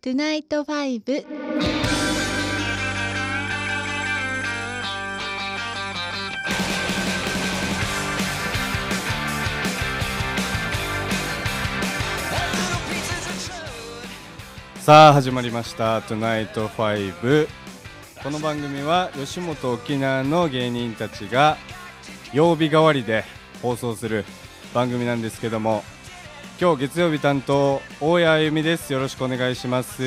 トゥナイトファイブ。さあ始まりました「トゥナイトファイブこの番組は吉本沖縄の芸人たちが曜日代わりで放送する番組なんですけども今日月曜日担当大谷あゆみですよろしくお願いします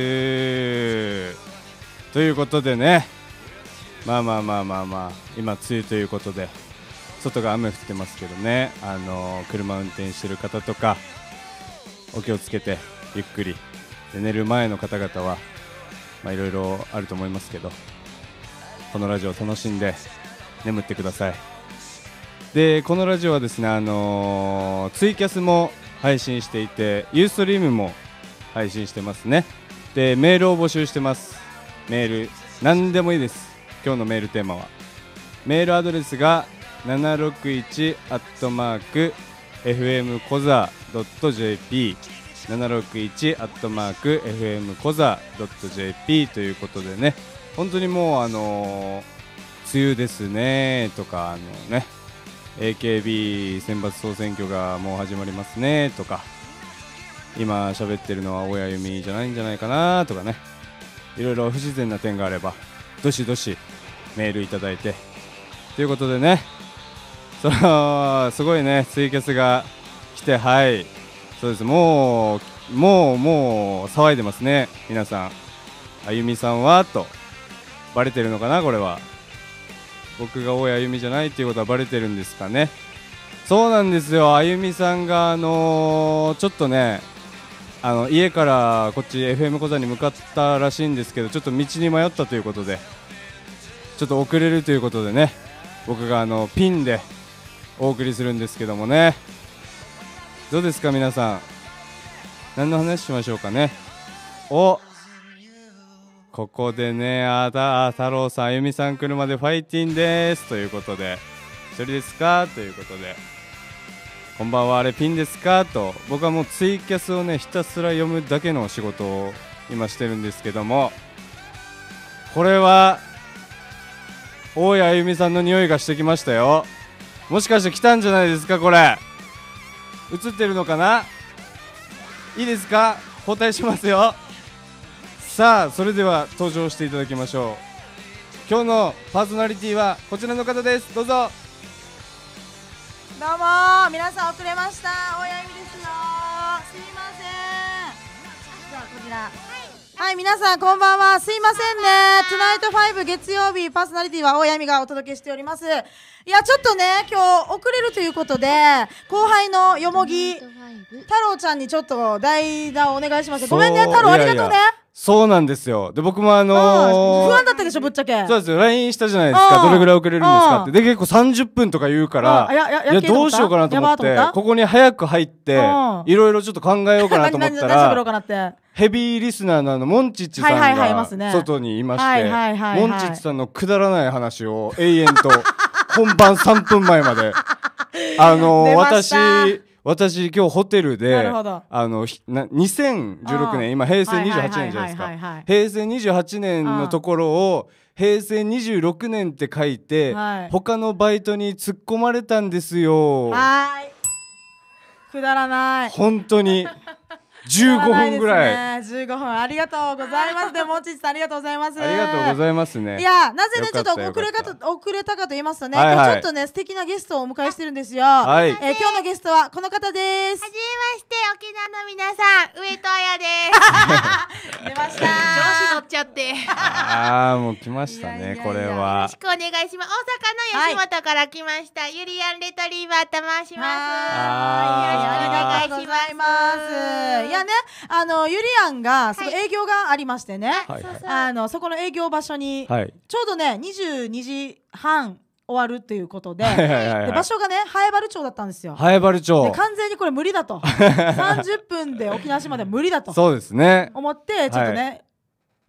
ということでねまあまあまあまあまあ今梅雨ということで外が雨降ってますけどねあの車運転してる方とかお気をつけてゆっくり寝る前の方々はまあいろいろあると思いますけどこのラジオ楽しんで眠ってくださいでこのラジオはですねあのツイキャスも配信していて、ユーストリームも配信してますね。で、メールを募集してます。メール、何でもいいです。今日のメールテーマは。メールアドレスが761アットマーク FM コザ .jp 761アットマーク FM コザ .jp ということでね、本当にもうあのー、梅雨ですねとかあのね、AKB 選抜総選挙がもう始まりますねとか今喋ってるのは親弓じゃないんじゃないかなとかねいろいろ不自然な点があればどしどしメールいただいてということでねそのすごいねツイキャスが来てはいそうですもうもうもう騒いでますね皆さんあゆみさんはとバレてるのかなこれは僕が大谷あゆみじゃないっていうことはバレてるんですかねそうなんですよあゆみさんがあのー、ちょっとねあの家からこっち FM 小座に向かったらしいんですけどちょっと道に迷ったということでちょっと遅れるということでね僕があのピンでお送りするんですけどもねどうですか皆さん何の話しましょうかねおここでね、あだ、あ、太郎さん、あゆみさん来るまでファイティンですということで、一人ですかということで、こんばんは、あれピンですかと、僕はもうツイキャスをね、ひたすら読むだけの仕事を今してるんですけども、これは、大谷あゆみさんの匂いがしてきましたよ。もしかして来たんじゃないですか、これ。映ってるのかないいですか交代しますよ。さあそれでは登場していただきましょう今日のパーソナリティはこちらの方ですどうぞどうも皆さん遅れました大谷由美ですよすいませんじゃあこちら、はい、皆さんこんばんはすいませんね t o n i g h t 5月曜日パーソナリティは大谷由美がお届けしておりますいやちょっとね今日遅れるということで後輩のよもぎ太郎ちゃんにちょっと代打をお願いしますごめんね太郎ありがとうねいやいやそうなんですよで僕もあのー、不安だったでしょぶっちゃけそうですよ LINE したじゃないですかどれぐらい遅れるんですかってで結構30分とか言うからいやどうしようかなと思ってここに早く入っていろいろちょっと考えようかなと思ったらヘビーリスナーのあのモンチッチさんが外にいましてモンチッチさんのくだらない話を永遠と本番3分前まであのー、私私今日ホテルであのな2016年今平成28年じゃないですか平成28年のところを平成26年って書いて、はい、他のバイトに突っ込まれたんですよ。はいくだらない本当に15分ぐらい。15分ありがとうございます。でもちさんありがとうございます。ありがとうございますね。いやなぜねちょっと遅れかと遅れたかと言いますとね、はいはい、ちょっとね素敵なゲストをお迎えしてるんですよ。はい、えー、今日のゲストはこの方です。はじめまして沖縄の皆さん上戸彩です。出ました。調子乗っちゃって。ああもう来ましたねこれは。よろしくお願いします。大阪の吉本から来ました、はい、ユリアンレトリーバーと申します。よろしくお願いします。いやねあのゆりやんが営業がありましてね、はいあのそこの営業場所に、はい、ちょうどね22時半終わるということではいはいはいはい、で場所がね早原町だったんですよ早原町完全にこれ無理だと30 分で沖縄市まで無理だとそうですね思ってちょっとね、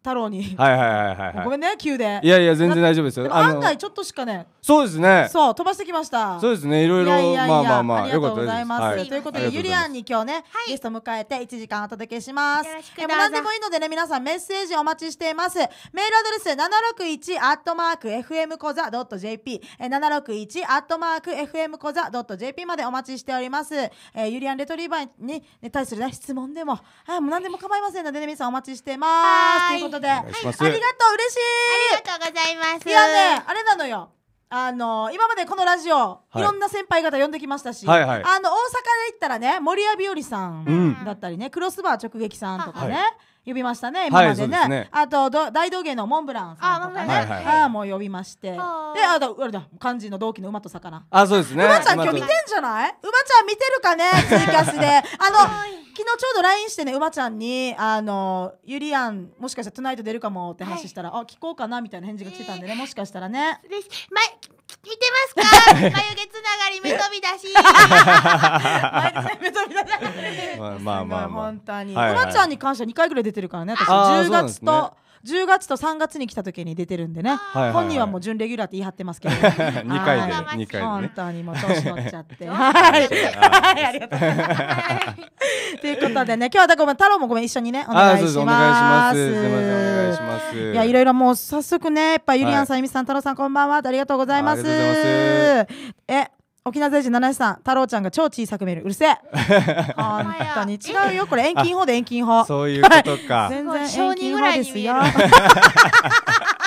太郎にはいはいはいはい、はい、ごめんね急でいやいや全然大丈夫ですよ案外ちょっとしかねそうですねそう飛ばしてきましたそうですねいろいろまあまあまあありがとうございます、はい、ということでゆりやんに今日ね、はい、ゲスト迎えて1時間お届けしますよろしくどうぞ何でもいいのでね皆さんメッセージお待ちしていますメールアドレス761アットマーク FM コザ .jp 761アットマーク FM コザ .jp までお待ちしております、えー、ゆりやんレトリーバーに対するね質問でもあもう何でも構いませんのでね皆さんお待ちしてますということことで、はい、ありがとう嬉しいありがとうございますいやねあれなのよあの今までこのラジオ、はい、いろんな先輩方呼んできましたし、はいはい、あの大阪で行ったらね森谷日和さんだったりね、うん、クロスバー直撃さんとかね、はい呼びましたね今までねはいでね、あと大道芸のモンブランさんとかねあ、はいはいはい、も呼びましてであとあれだ漢字の同期の馬と魚あそうですね馬ちゃん今日見てんじゃない馬ちゃん見てるかねツイキャスであの 昨日ちょうど LINE してね、馬ちゃんに、あの、ゆりやん、もしかしたらトゥナイト出るかもって話したら、はい、あ、聞こうかなみたいな返事が来てたんでね、えー、もしかしたらね。です。ま、聞てますか眉毛つながり、目飛び出し。目飛び出し。まあまあまあ、本当に。うま、ちゃんに関しては2回ぐらい出てるからね、私。10月と。10月と3月に来た時に出てるんでね本人はもう準レギュラーって言い張ってますけど2回で2回で、ね、本当にもう年乗っちゃって はいありがとうございますということでね今日はだごめん太郎もごめん一緒にねお願いしますいやいろいろもう早速ねやっぱゆりやんさん、ゆみさん太郎さんこんばんはありがとうございますえ沖縄在住七七さん太郎ちゃんが超小さく見えるうるせえ 本当に違うよこれ遠近法で遠近法そういうことか 全然遠近法ですよ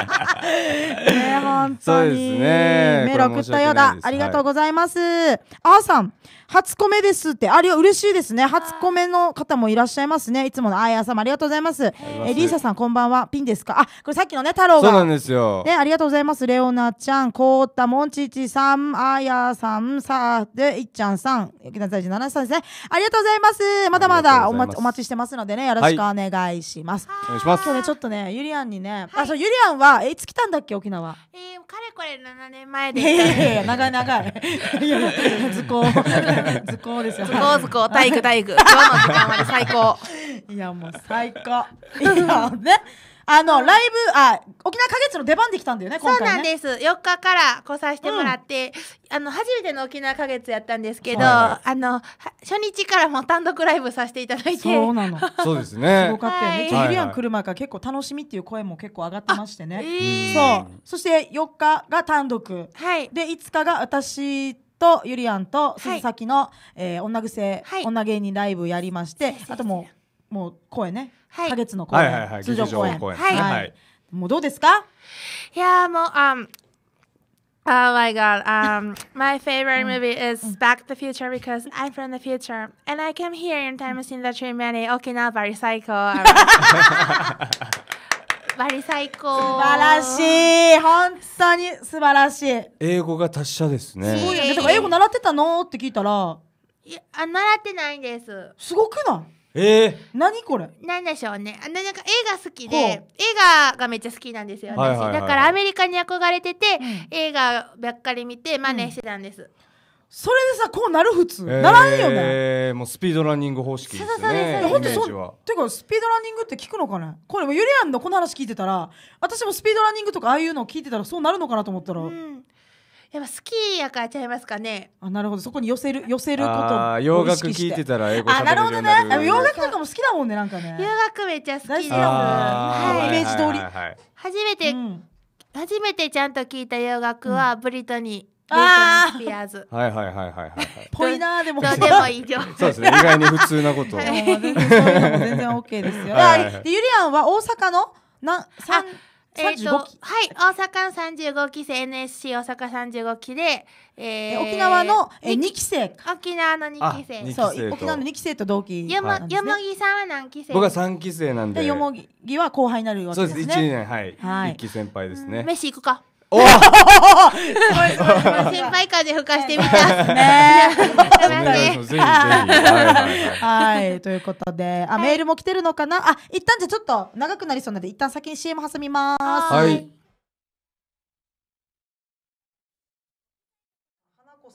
ね本当に。そうメール送ったようだ。ありがとうございます。あ、ー、さん、初コメですって、あれ嬉しいですね。初コメの方もいらっしゃいますね。いつものあやさんもありがとうございます。えリーサさんこんばんは。ピンですか。あ、これさっきのね太郎が。そうなんですよ。ねありがとうございます。レオナちゃん、コータモンチチさん、あやさん、さあでいっちゃんさん、沖縄大臣、七さんですね。ありがとうございます。まだまだおまお待ちしてますのでねよろしくお願いします。はい、お願いします。今日ねちょっとねゆりやんにね、はい、あそうゆりやんはいつ来たんだっけ沖縄えー、かれこれ7年前でいやいや長い長いいやいや図工 図工ですよ図工図工体育体育 今日の時間まで最高いやもう最高いやねあの、ライブ、あ、沖縄花月の出番できたんだよね、今回、ね、そうなんです。4日から来させてもらって、うん、あの、初めての沖縄花月やったんですけど、はい、あの、初日からも単独ライブさせていただいて。そうなの。そうですね。すごかったよね。はい、リアン来る前から結構楽しみっていう声も結構上がってましてね。えー、そう。そして4日が単独。はい。で、5日が私とゆりやんとその、はい、えー、女癖、はい、女芸人ライブやりまして、あともう、もう公演ね、はい、花月の公演、はいはいはい、通常公演、はい、はい、もうどうですか？いやもうあ、um Oh my god. Um, my favorite movie is Back to the Future because I'm from the future. And I came here in time to see the three many Okinawa Barisaiko. Barisaiko. 素晴らしい。本当に素晴らしい。英語が達者ですね。すごいよね。だから英語習ってたのって聞いたら。いや、習ってないんです。すごくないえー、何これなんでしょうねあのなんか映画好きで映画がめっちゃ好きなんですよ、はいはい、だからアメリカに憧れてて、映画ばっかり見て真似してたんです、うん、それでさこうなる普通、えー、ならんよね、えもうスピードランニング方式ですねそうそうそうそうそうてかスピードランニングって聞くのかねこれゆりやんのこの話聞いてたら私もスピードランニングとかああいうのを聞いてたらそうなるのかなと思ったら、うんやっぱ好きやからちゃいますかね。あ、なるほど。そこに寄せる、寄せること洋楽聞いてたら英語あ、なるほどね。洋楽とかも好きだもんね、なんかね。洋楽めっちゃ好きだもん。はい、イメージ通り。初めて、初めてちゃんと聞いた洋楽はブリトニー。ああ、ピアーズ。はいはいはいはいはい。ぽいなでも。でも以上。そうですね。意外に普通なこと。全然オッケーですよ。で、ゆりやんは大阪の、な、三。えっ、ー、と、はい、大阪35期生 NSC 大阪35期で、えー、沖縄の、えー、2期生沖縄の2期生そう沖縄の2期生と同期、ね、よもよもぎさんは何期生僕は3期生なんでよもぎは後輩になるわけですねそうです1年はい、はい、1期先輩ですね、うん、飯行くかおお先輩風吹かしてみた。ねえ。ぜひぜひ。はい、ということで、あ、メールも来てるのかなあ、一旦じゃちょっと長くなりそうなんで、一旦先に CM 挟みます。はい。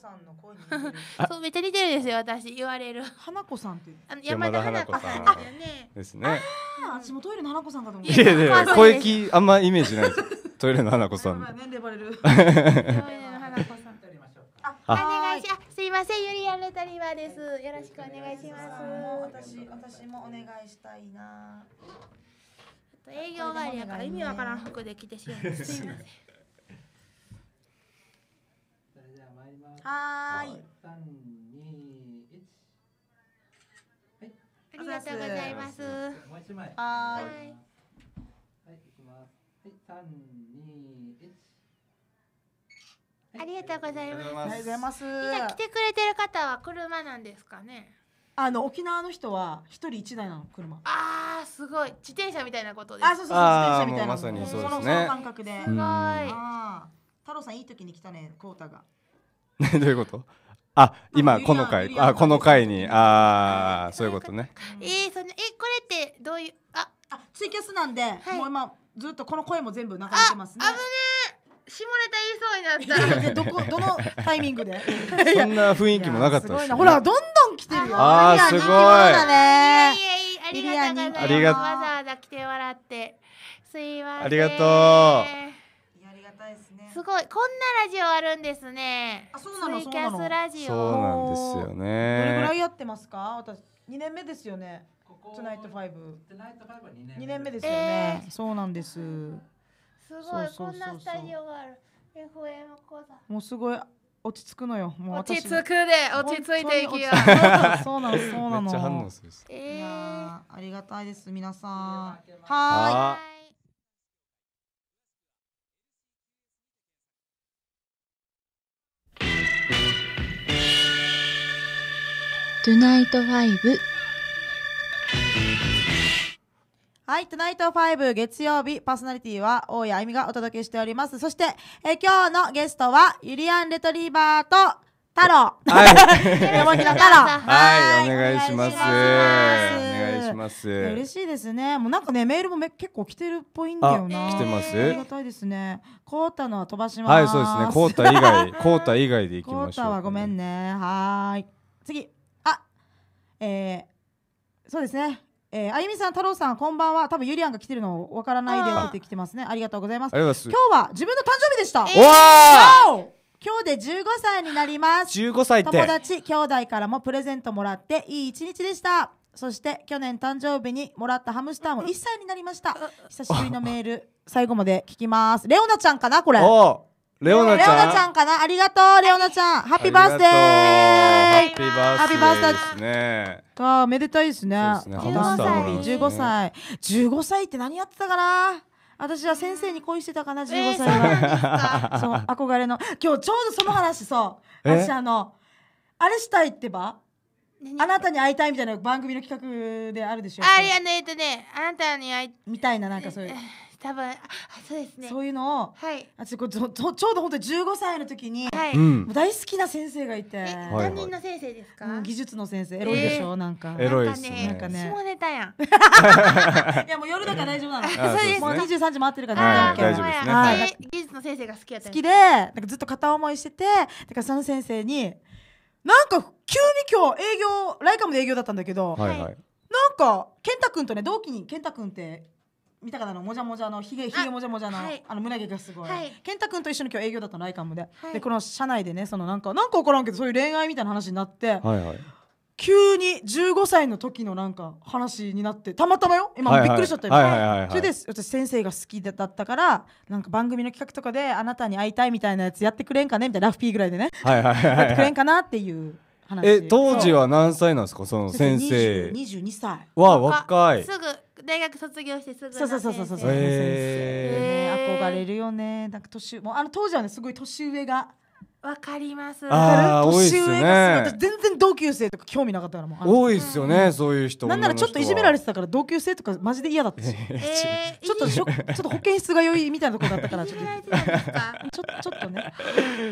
さんの声にそうめっちゃ似てるんですよ私言われる花子さんってあの山田花子さんですねああ私もトイレの花子さんかと思っていや声きあんまイメージないですトイレの花子さん。トイレの花子さん。お願いします。すいません、ユリアレタリーです。よろしくお願いします。私、私もお願いしたいな。営業帰りやから意味わからん服で来てしまう。いませはい。ありがとうございます。はい。ありがとうございます。ありがとうございます。今来てくれてる方は車なんですかね。あの沖縄の人は一人一台なの車。ああすごい自転車みたいなことです。あそうそうそう自転車みたいな。まさにそうですね。その感覚で。すごい。太郎さんいい時に来たねコータが。どういうこと？あ、今この回、あ、この回に、ああ、そういうことね。えー、その、え、これって、どういう、あ、あ、ツイキャスなんで、はい、もう今、ずっとこの声も全部流れてますね。下ネタ言いそうになった。どこどのタイミングで？そんな雰囲気もなかったでほらどんどん来てるよ。ああすごい。ありがとうございます。わざわざ来て笑って、すいません。ありがとう。ありがたいですね。すごいこんなラジオあるんですね。あそうなのそうなの。そうなんですよね。どれぐらいやってますか？私二年目ですよね。トゥナイトファイブ。トナイトファイブは年目。年目ですよね。えー、そうなんです。すごいこんなスタジオがある。FM 講座。もうすごい落ち着くのよ。もう落ち着くで落ち着いていきよ。そうなのそうなの。めっえー、ありがたいです皆さん。はい。トゥナイトファイブはい、トゥナイト5月曜日パーソナリティは大谷あゆみがお届けしております。そして、え今日のゲストはユリアンレトリーバーと太郎。はい。山木太郎。はい、お願いします。嬉しいですね。もうなんかね、メールもめ結構来てるっぽいんだよな。来てます。ありがたいですね。コータのは飛ばします。はい、そうですね。コータ以外、コータ以外でいきましょう、ね。コータはごめんね。はい。次。あ、えー、そうですね。えー、あゆみさん、太郎さん、こんばんは。多分ゆりやんが来てるのわからないで出てきてますね。ありがとうございます。ます今日は自分の誕生日でした。えー今日で15歳になります15歳友達兄弟からもプレゼントもらっていい一日でしたそして去年誕生日にもらったハムスターも1歳になりました久しぶりのメール最後まで聞きますレオナちゃんかなこれレオナちゃん。ちゃんかなありがとう、レオナちゃん。ハッピーバースデーハッピーバースデー。ハッピーバースデー。あめでたいですね。すね15歳、15歳。15歳って何やってたかな私は先生に恋してたかな、15歳は。そう、憧れの。今日ちょうどその話、そう。私あの、あれしたいってばあなたに会いたいみたいな番組の企画であるでしょあれ、あの、えっとね、あなたに会い、みたいな、なんかそういう。多分あそうですねそういうのを、はい、あこれちょうど本当に15歳の時に、はい、もう大好きな先生がいて、え担任の先生ですか、技術の先生エロいでしょ、えなんかエロいですねなんかね下ネタやん いやもう夜だから大丈夫なのそうですもう23時回ってるから全然 OK、はい、技術の先生が好きやった好きでなんかずっと片思いしててだからその先生になんか急に今日営業ライカムで営業だったんだけど、はいはい、なんか健太君とね同期に健太君って見た方のもじゃもじゃのひげひげもじゃもじゃの,、あの胸毛がすごい、健太君と一緒に今日営業だったのライカムで、でこの社内でねそのなんかなんか分からんけどそういう恋愛みたいな話になって、はいはい、急に15歳の時のなんか話になってたまたまよ今びっくりしちゃったよ、はいそれで私先生が好きだったからなんか番組の企画とかであなたに会いたいみたいなやつやってくれんかねみたいなラフピーぐらいでね、はいはいはいやってくれんかなっていう話え当時は何歳なんですかその先生22歳は若いすぐ大学卒業してすぐそうそうそうそうそう、えー、ね、憧れるよねなんか年もうあの当時はねすごい年上がわかりますあ年上がすごい、全然同級生とか興味なかったからもう多いですよね、うん、そういう人なんならちょっといじめられてたから同級生とかマジで嫌だったし、えー、ちょっとちょっと保健室が良いみたいなところだったからちょっとちょちょっとね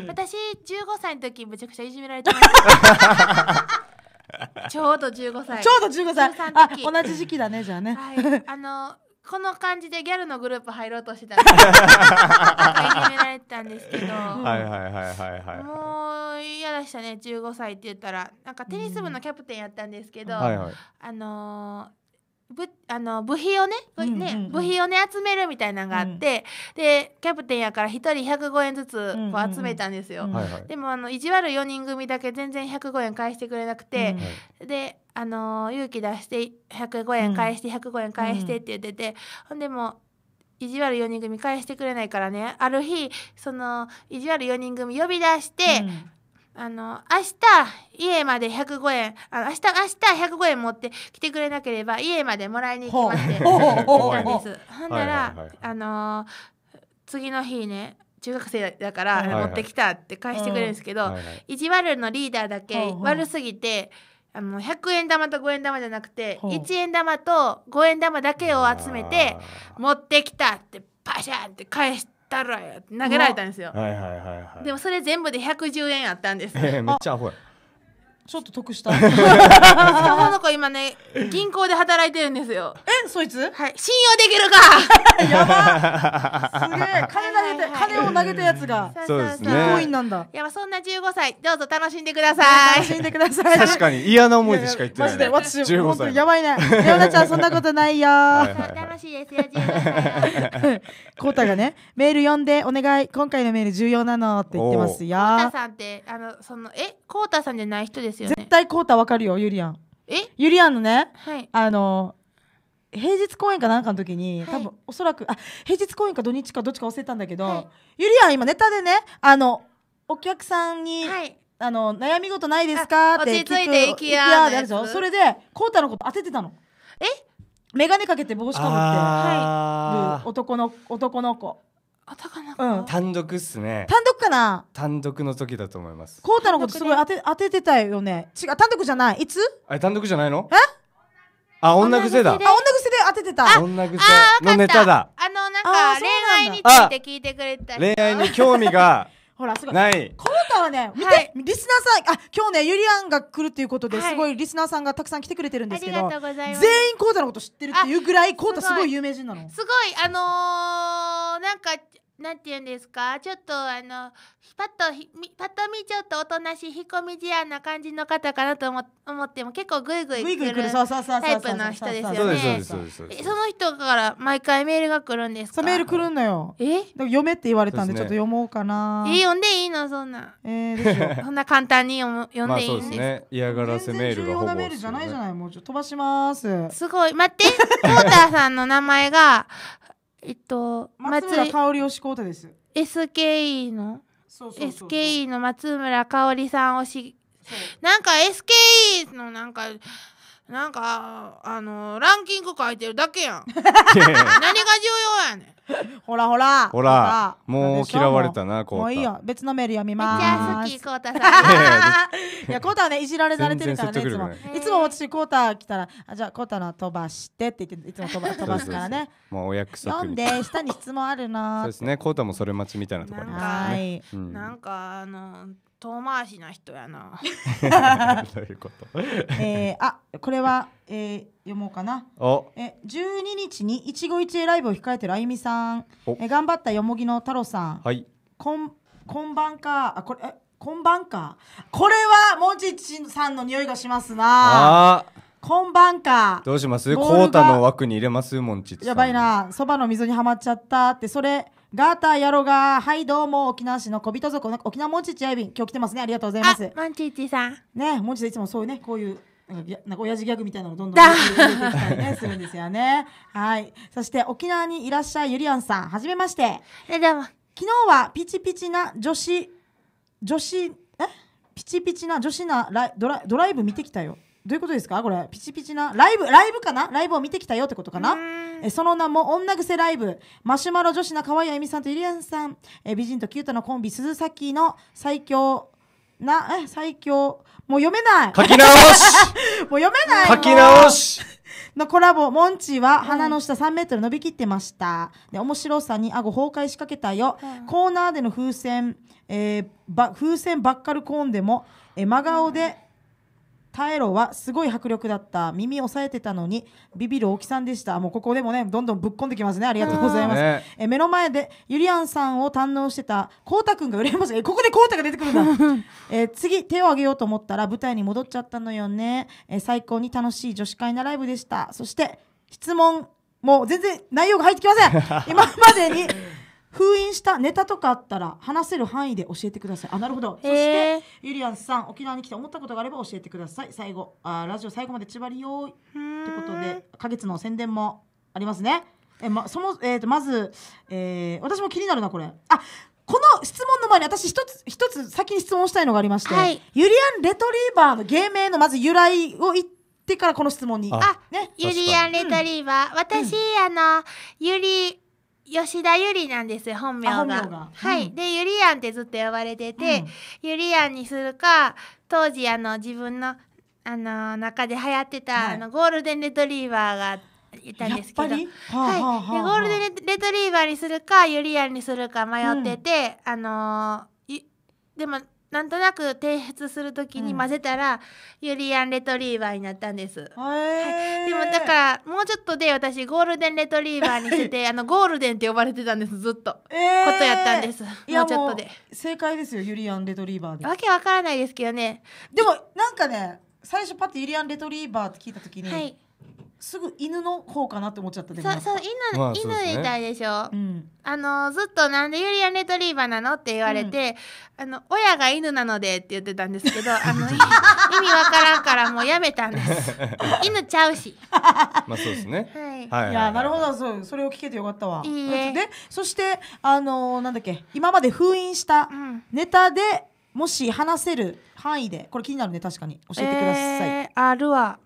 私十五歳の時めちゃくちゃいじめられてました ちょうど15歳。ちょうど15歳。あ、同じ時期だね、じゃあね。はい、あの、この感じでギャルのグループ入ろうとしてたんでいめられてたんですけど。はいはいはいはいはい。もう嫌でしたね、15歳って言ったら。なんかテニス部のキャプテンやったんですけど、あのーぶあの部品をねね、部品をね集めるみたいなのがあって、うん、でキャプテンやから1人105円ずつこう集めたんですよ、でもあの意地悪4人組だけ全然105円返してくれなくて、うん、であの勇気出して105円返して、105円返してって言ってて、ほんでも意地悪4人組返してくれないからねある日その意地悪4人組呼び出して、あの、明日、家まで105円、あの明日、明日105円持って来てくれなければ、家までもらいに行きますって言ったんです。ほんなら、あのー、次の日ね、中学生だから持ってきたって返してくれるんですけど、意地悪のリーダーだけ悪すぎて、あの100円玉と5円玉じゃなくて1円玉と5円玉だけを集めて持ってきたってパシャンって返して。ったら投げられたんですよ、はいはいはいはい、でもそれ全部で110円あったんですめっちゃアホやちょっと得した。その子今ね、銀行で働いてるんですよ。え、そいつはい。信用できるかやばすげえ。金投げて、金を投げたやつが、そうですね。銀行員なんだ。やば、そんな15歳、どうぞ楽しんでください。楽しんでください。確かに嫌な思いでしか言ってない。マジで、私、15歳。やばいね。レオナちゃん、そんなことないよ。はいはいはい、楽しいですよ、15歳。コータがね、メール読んで、お願い、今回のメール重要なのって言ってますよ。コータさんって、あの、その、えコータさんじゃない人ですよね絶対コータわかるよゆりやんえゆりやんのね、はい、あの平日公演かなんかの時に、はい、多分おそらくあ平日公演か土日かどっちか忘れたんだけど、はい、ゆりやん今ネタでねあのお客さんに、はい、あの悩み事ないですかって聞く落ち着いていきややでしょそれでコータのこと当ててたのえ眼鏡かけて帽子かぶってはい、男の男の子あたかな、うん、単独っすね単独かな単独の時だと思いますコウタのことすごい当て当ててたよね違う単独じゃないいつあれ単独じゃないのえあ女癖だあ女癖で当ててた女癖のネタだあのなんか恋愛について聞いてくれた恋愛に興味が ほら、すごい。ない。コウタはね、見て、はい、リスナーさん、あ、今日ね、ゆりやんが来るっていうことで、すごいリスナーさんがたくさん来てくれてるんですけど、はい、全員コウタのこと知ってるっていうぐらい、コウタすごい有名人なの。すごい、あのー、なんか、なんて言うんですかちょっとあのパッとひパッと見ちょっとおとなしい引っ込み思案な感じの方かなと思思っても結構グイグイ来るタイプの人ですよねその人から毎回メールが来るんですかメール来るのよえ読めって言われたんでちょっと読もうかなえ読んでいいのそんなえー、そんな簡単に読む読んでいいんです,、ね、嫌がらせメールがほぼ、メールじゃないじゃないもうちょっと飛ばしますすごい待ってポーターさんの名前がえっと松村香織推しコータです SKE のそうそうそうそう SKE の松村香織さん推しなんか SKE のなんかなんかあのランキング書いてるだけやん 何が重要やねんほらほら。ほら。もう嫌われたな、こう。もういいよ。別のメール読みます。めっちゃ好き、コータさん。いや、コータはね、いじられ慣れてるからね、いつも。いつも私、コータ来たら、あじゃあ、コータの飛ばしてって言って、いつも飛ば飛ばすからね。もうお約束。読んで、下に質問あるな。そうですね、コータもそれ待ちみたいなとこありますね。はい。なんか、あの、遠回しな人やな。どういうことえー、あこれは、えー、読もうかな。え十二日に一期一会ライブを控えてるあゆみさん、え頑張ったよもぎの太郎さん、はい、こんこんばんかあこれえこんばんかこれはもちちさんの匂いがしますな。こんばんかどうしますこうたの枠に入れますもんちやばいなそばの溝にはまっちゃったってそれガーターやろが、はい、どうも、沖縄市の小人族、沖縄モンチッチアイビン、今日来てますね、ありがとうございます。モンチッチさん。ね、モンチッチいつもそういうね、こういう。なんか親父ギャグみたいなのどんどん出てきたりねするんですよね。はい。そして沖縄にいらっしゃいゆりやんさん、はじめまして。え、でも。昨日はピチピチな女子、女子、えピチピチな女子なライドラドライブ見てきたよ。どういうことですかこれピチピチなライブライブかなライブを見てきたよってことかなえその名も女癖ライブマシュマロ女子な川合あゆみさんとゆりやんさんえ美人とキュートのコンビ鈴崎の最強なえ最強もう読めない書き直し もう読めない書き直しのコラボ、モンチは鼻の下3メートル伸びきってました。で、面白さに顎崩壊しかけたよ。コーナーでの風船、えー、ば風船ばっかるコーンでも、え真顔で、うん耐えろはすごい迫力だった耳押さえてたのにビビる大木さんでしたもうここでもねどんどんぶっこんできますねありがとうございます、ね、え目の前でゆりやんさんを堪能してたこうたくんが羨ましいえここでこうたが出てくるんだ え次手を挙げようと思ったら舞台に戻っちゃったのよねえ最高に楽しい女子会なライブでしたそして質問もう全然内容が入ってきません 今までに封印したネタとかあったら話せる範囲で教えてくださいあなるほどそしてゆりやんさん沖縄に来て思ったことがあれば教えてください最後あラジオ最後までちばりよということで花月の宣伝もありますねえまその、えーと、まず、えー、私も気になるなこれあこの質問の前に私一つ一つ先に質問したいのがありまして、はい、ゆりやんレトリーバーの芸名のまず由来を言ってってからこの質問に。あ、ね、ゆりやんレトリーバー。うん、私、あの、ゆり、吉田ゆりなんです本名が。はい、でゆりやんってずっと呼ばれてて、ゆりやんにするか当時あの自分のあの中で流行ってた、あのゴールデンレトリーバーがいたんですけど、はい、でゴールデンレトリーバーにするかゆりやんにするか迷ってて、あのでもなんとなく提出するときに混ぜたら、うん、ユリアンレトリーバーになったんです、はい、でもだからもうちょっとで私ゴールデンレトリーバーにしてて、あのゴールデンって呼ばれてたんですずっと、えー、ことやったんですもうちょっとで正解ですよユリアンレトリーバーでわけわからないですけどねでもなんかね最初パッとユリアンレトリーバーって聞いた時に、はいすぐ犬の方かなって思っちゃったでそうそう犬,、まあです犬みたいでしょ、うんあのずっと「なんでユリアンレトリーバーなの?」って言われて、あの「親が犬なので」って言ってたんですけど あの意味わからんからもうやめたんです 犬ちゃうしまあそうですね。はいいやなるほどそうそれを聞けてよかったわいいえでそしてあのーなんだっけ今まで封印したうんネタで、もし話せる範囲でこれ気になるね確かに教えてください、えーあるわ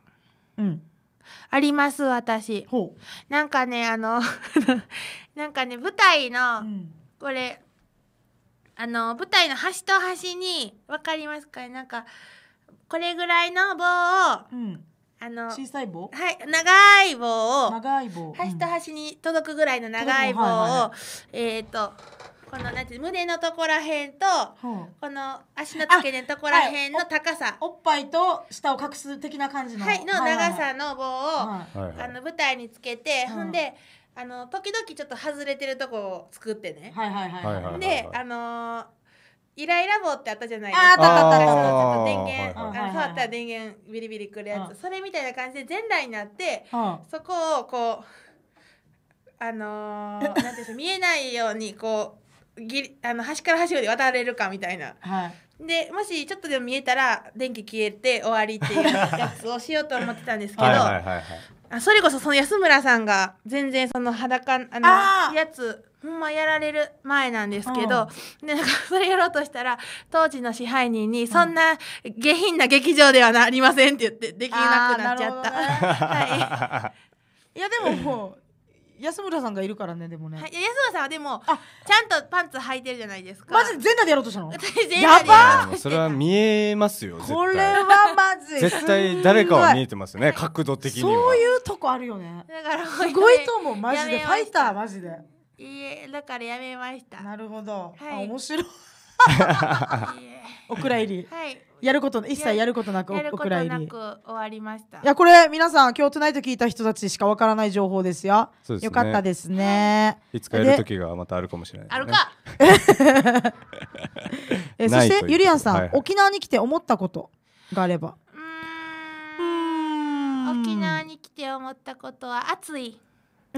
うんあります私なんかねあの なんかね舞台の、これあの舞台の端と端に分かりますかねなんかこれぐらいの棒を、うん、あの小さい棒はい長い棒を長い棒端と端に届くぐらいの長い棒を、えっ、ー、とこのなんて胸のとこらへんと、この足の付け根のとこらへんの高さ、はいお、おっぱいと下を隠す的な感じの、はい、の長さの棒を、はいはいあの舞台につけて、ほんであの時々ちょっと外れてるとこを作ってね。はいはいはい、であのーイライラ棒ってあったじゃないですか。ああ、あったあった。電源、あ触ったら電源ビリビリくるやつ。それみたいな感じで全裸になって、そこをこう、あのー、なんていう見えないようにこう、ぎあの端から端まで渡れるかみたいな、はい、でもしちょっとでも見えたら電気消えて終わりっていうや つをしようと思ってたんですけどあそれこそその安村さんが全然その裸あのやつほんまやられる前なんですけど、うん、でなんかそれやろうとしたら当時の支配人に「そんな下品な劇場ではなりません」って言ってできなくなっちゃった。はい、いやでももう安村さんがいるからねでもね、はい、いや安村さんはでもあちゃんとパンツ履いてるじゃないですかマジで全裸でやろうとしたのやばそれは見えますよこれはまずい絶対誰かは見えてますね角度的にそういうとこあるよねだからすごいと思うマジでファイターマジでいいえだからやめましたなるほど、はい、面白い お蔵入り。はい。やること一切やることなくお蔵入り。終わりました。いやこれ皆さん今日トゥナイト聞いた人たちしかわからない情報ですよ。すね、よかったですね。いつかやる時がまたあるかもしれない、あるか。えそしてゆりやんさん、沖縄に来て思ったことがあれば。沖縄に来て思ったことは暑い。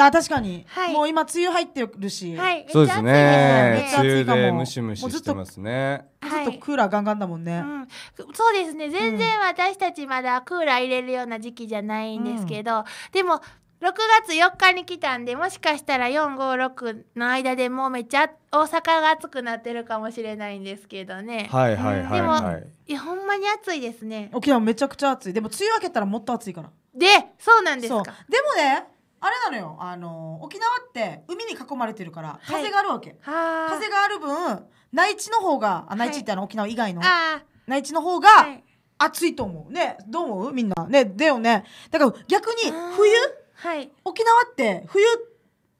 あ確かに、はい、もう今梅雨入ってるし、はい、そうですね、梅雨でムシムシしてますねちょっとクーラーガンガンだもんね、はいうん、そうですね全然私たちまだクーラー入れるような時期じゃないんですけど、うん、でも6月4日に来たんでもしかしたら456の間でもうめっちゃ大阪が暑くなってるかもしれないんですけどねはいはいはい、はい、でもいやほんまに暑いですね沖縄めちゃくちゃ暑いでも梅雨明けたらもっと暑いからでそうなんですかでもねあれなのよあの沖縄って海に囲まれてるから風があるわけ、はあ風がある分内地の方があ内地ってあの沖縄以外の内地の方が、暑いと思うねどう思うみんなねだよねだから逆に冬、はい沖縄って冬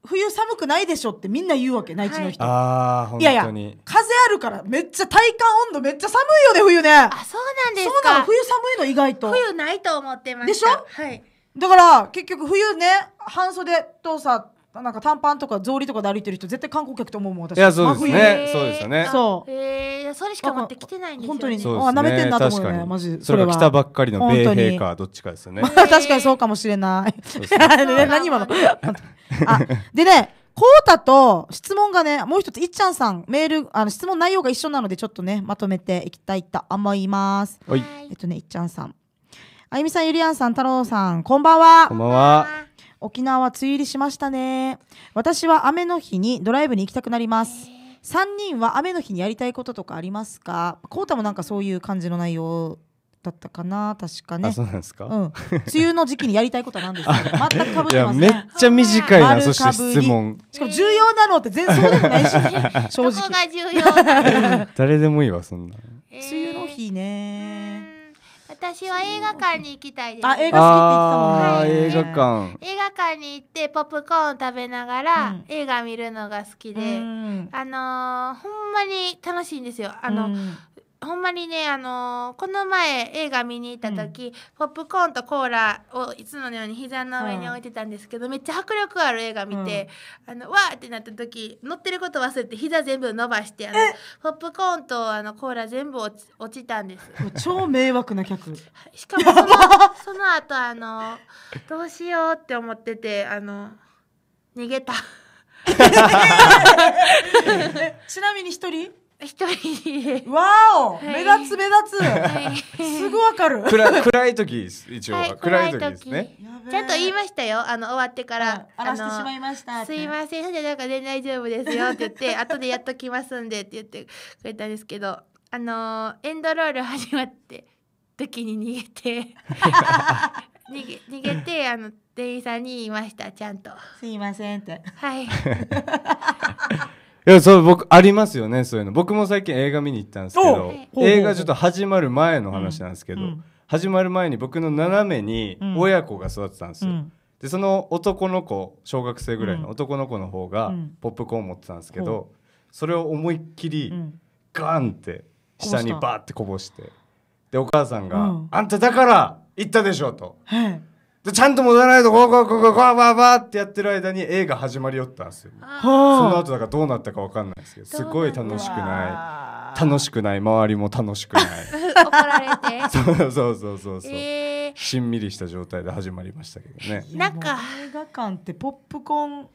冬寒くないでしょってみんな言うわけ内地の人、ああ本いやいや当に風あるからめっちゃ体感温度めっちゃ寒いよね冬ねあそうなんですそうなのか冬寒いの意外と冬ないと思ってましたでしょはいだから結局冬ね半袖とさなんか短パンとか草履とかで歩いてる人絶対観光客と思うもん私いやそうですねそうですよねそうへえそれしか持ってきてないんですよ、ね、本当にそうあ舐めてんなと思うねマジそれが来たばっかりの米兵かどっちかですよね、まあ、確かにそうかもしれない、何今のあでねコータと質問がね、もう一つ、いっちゃんさん、メール、あの質問内容が一緒なので、ちょっとね、まとめていきたいと思います。はい。えっとね、いっちゃんさん。あゆみさん、ゆりやんさん、太郎さん、こんばんは。こんばんは。沖縄は梅雨入りしましたね。私は雨の日にドライブに行きたくなります。3人は雨の日にやりたいこととかありますかこうたもなんかそういう感じの内容だったかな確かねそうなんですか、うん、梅雨の時期にやりたいことは何ですか 全くかぶってますねめっちゃ短いなそして質問しかも重要なのって全然そうでもないし、ね、正直 誰でもいいわそんな、梅雨の日ね私は映画館に行きたいですあ映画好きって言ってたもんね、映画館映画館に行ってポップコーン食べながら、映画見るのが好きで、うん、あのー、ほんまに楽しいんですよあの、うん、ほんまにね、あのー、この前映画見に行った時、うん、ポップコーンとコーラをいつものように膝の上に置いてたんですけど、うん、めっちゃ迫力ある映画見て、うん、あのわーってなった時乗ってること忘れて膝全部伸ばしてあのポップコーンとあのコーラ全部落ち落ちたんです。超迷惑な客 しかもその その後あのどうしようって思っててあの逃げた。ちなみに一人一人で。わお、はい、目立つ目立つ、はい、すぐわかる暗暗い時一応、はい、暗い時ですねちゃんと言いましたよあの終わってから、うらしてしまいましたすいませんなんか全然大丈夫ですよって言って 後でやっときますんでって言ってくれたんですけどあのエンドロール始まって時に逃げて 逃げ逃げてあの店員さんに言いましたちゃんとすいませんってはい いや、そう、僕、ありますよね、そういうの。僕も最近映画見に行ったんですけど、映画ちょっと始まる前の話なんですけど、うん始まる前に僕の斜めに親子が育ってたんですよ。うん、で、その男の子、小学生ぐらいの男の子の方が、ポップコーン持ってたんですけど、それを思いっきり、ガンって、下にバーってこぼして、で、お母さんが、あんただから、行ったでしょ、と。はいで、ちゃんと戻らないと、こうこうこうこう、ーばーってやってる間に映画始まりよったんですよ。その後だからどうなったかわかんないですけど、すごい楽しくない。楽しくない、周りも楽しくない。怒られて。そうそうそうそうしんみりした状態で始まりましたけどね。なんか映画館ってポップコーン、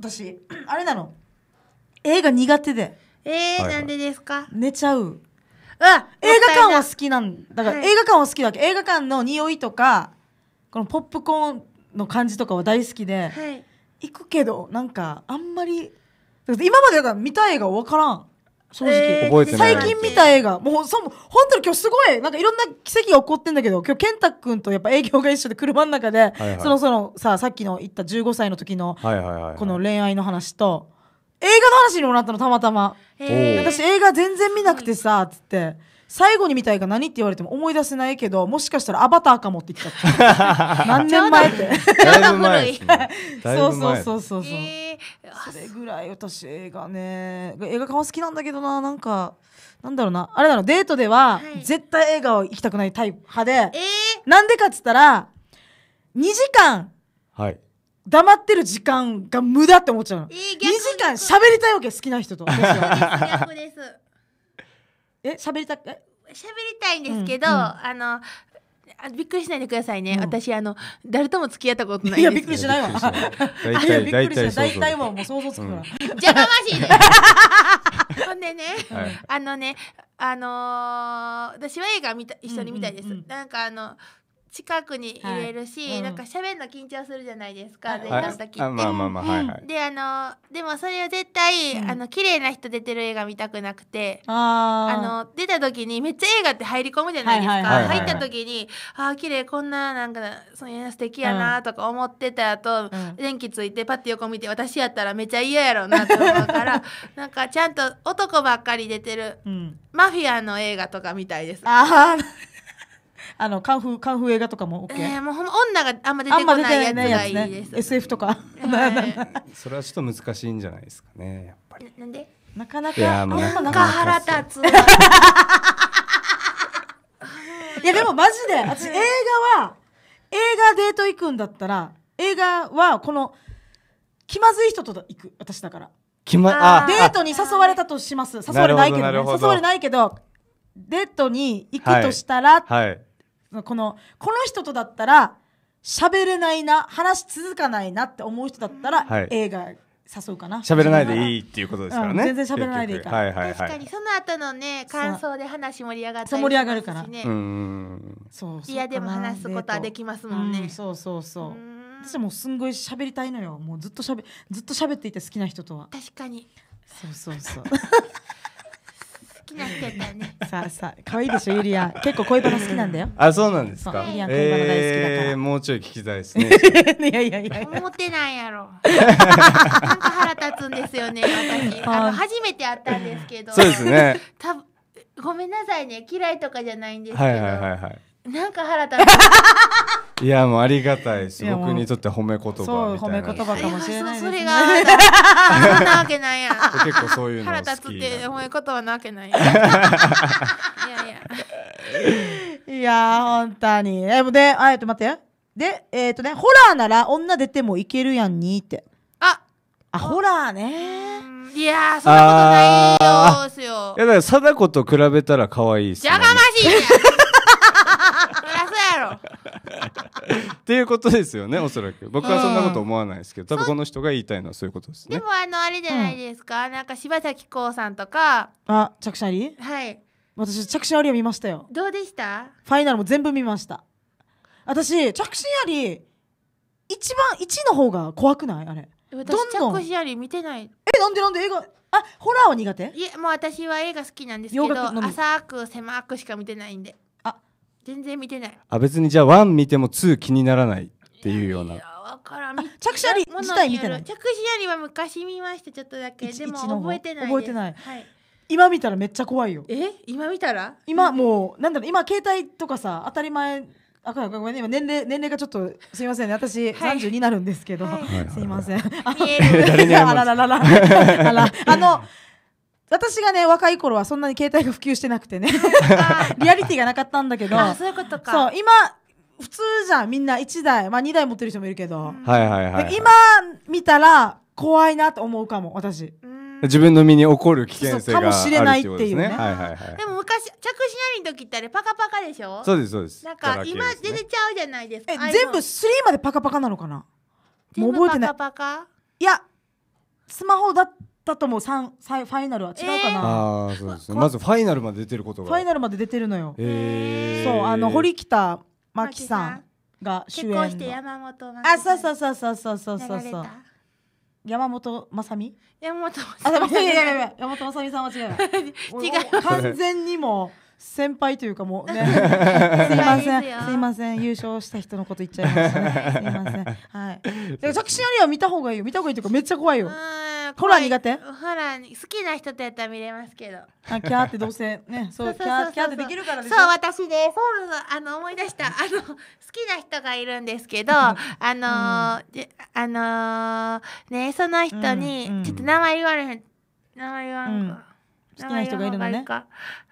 私、あれなの。映画苦手で。ええ、なんでですか寝ちゃう。あ映画館は好きなんだから、映画館は好きだけど映画館の匂いとかこのポップコーンの感じとかは大好きで、はい、行くけどなんかあんまり今までだから見た映画分からん正直、えー、最近見た映画もうそ本当に今日すごいなんかいろんな奇跡が起こってんだけど今日健太君とやっぱ営業が一緒で車の中で、はいはい、そのそのささっきの言った15歳の時の、はいはい、この恋愛の話と映画の話にもなったのたまたま、えー、私映画全然見なくてさっつって。最後に見たいが何って言われても思い出せないけどもしかしたらアバターかもって言ってた 何年前ってだいぶ前です、ね、そうそうそうそうそう、えー、それぐらい私映画ね映画館は好きなんだけどななんかなんだろうなあれだろデートでは、絶対映画を行きたくないタイプ派で、えー、なんでかっつったら2時間はい黙ってる時間が無駄って思っちゃうの、2時間喋りたいわけ好きな人と 逆ですえ喋りたく喋りたいんですけど、うんうん、あのあびっくりしないでくださいね、うん、私あの誰とも付き合ったことないいやびっくりしないわ大体大体大体もう想像つくから、邪魔ましいね ほんでね、はい、あのねあのー、私は映画見た一緒に見たいです、うんうんうん、なんかあの近くに入れるし、はいん、なんか喋るの緊張するじゃないですか、前回の時って。まあまあまあ、はいはい。で、あの、でもそれは絶対、うん、あの、綺麗な人出てる映画見たくなくて、あの、出た時にめっちゃ映画って入り込むじゃないですか。入った時に、ああ、綺麗、こんな、なんか、そうういの素敵やなとか思ってたと、うん、電気ついてパッて横見て、私やったらめっちゃ嫌やろうなと思うから、なんかちゃんと男ばっかり出てる、マフィアの映画とかみたいです。ああ、あのカンフーカンフー映画とかも OK、えー、もうほん女があんま出てこないやつがいいです、ね、SF とか、はい、それはちょっと難しいんじゃないですかねやっぱりなんでなかなかなんか腹立ついやでもマジで私映画は映画デート行くんだったら映画はこの気まずい人と行く私だから気まデートに誘われたとします誘われないけど、ね、誘われないけどデートに行くとしたら、はい、はいこのこの人とだったら喋れないな話続かないなって思う人だったら、はい、映画誘うかな喋らないでいいっていうことですからね、うん、全然喋らないでいいから、はいはい、確かにその後のね感想で話盛り上がったり、ね、盛り上がるからそうそういやでも話すことはできますもんね、うん、そうそうそう私もすんごい喋りたいのよもうずっとしゃべずっと喋っていて好きな人とは確かにそうそうそう 好きな人やったね。さあさあ、可愛いでしょ、ユリア。結構恋バナ好きなんだよ。あ、そうなんですか。ゆりや恋バナ大好きだから。えー、もうちょい聞きたいですね。いやいやいや思ってないやろ。なんか腹立つんですよね、私。あの、初めて会ったんですけど。そうですね。たごめんなさいね、嫌いとかじゃないんですけど。はいはいはいはい。なんか腹立つ いやもうありがたいです僕にとって褒め言葉そう褒め言葉かもしれないですそれがなわけないや結構そういうの好き腹立つって褒め言葉なわけないいやいやいや本当にえであえと待ってでえっ、とねホラーなら女出てもいけるやんにってああホラーねいやそんなことないよいやだから貞子と比べたら可愛いっす、ね、やがましい っていうことですよねおそらく僕はそんなこと思わないですけど、うん、多分この人が言いたいのはそういうことですねでもあのあれじゃないですか、うん、なんか柴咲コウさんとかあ着信ありはい私着信ありを見ましたよどうでしたファイナルも全部見ました私着信あり一番1の方が怖くないあれ私どん着信あり見てないえなんでなんで映画あホラーは苦手いやもう私は映画好きなんですけど浅く狭くしか見てないんで全然見てないあ別にじゃあ1見ても2気にならないっていうようなから着車り自体見てない着車りは昔見ましたちょっとだけでも覚えてない覚えてない、今見たらめっちゃ怖いよえ今見たら今もうなんだろう今携帯とかさ当たり前あごめん今年齢年齢がちょっとすみませんね私三十になるんですけど、はい、ません、は い、あの私がね若い頃はそんなに携帯が普及してなくてねリアリティがなかったんだけどあそういうことかそう今普通じゃんみんな1台、まあ、2台持ってる人もいるけど、はいはいはい、はい、今見たら怖いなと思うかも私自分の身に起こる危険性がある、ね、かもしれないっていうね、はいはいはい、でも昔着信ありの時ってあれパカパカでしょそうですそうですなんか今出てちゃうじゃないですかえ全部3までパカパカなのかなもう覚えてないパカパカいやスマホだだともう3ファイナルは違うかな、えー、あそうですねまずファイナルまで出てることがファイナルまで出てるのよ、えー、そうあの堀北真希さんが主演して山本あそうそうそうそうそうそうそうそう山本雅美山本雅美山本雅美さんは違う 違う完全にも先輩というかもうね すいませんすいません優勝した人のこと言っちゃいましたねすいませんはい作詞ありは見た方がいいよ見た方がいいというかめっちゃ怖いよホラー苦手ホラー好きな人とやったら見れますけどあキャーってどうせね そうキャーキャーってできるからでしょそう私ねそうあの思い出したあの 好きな人がいるんですけどあのー、うん、あのー、ねその人に、うんうん、ちょっと名前言われへん名前言わんか、うん好きな人がいるのね。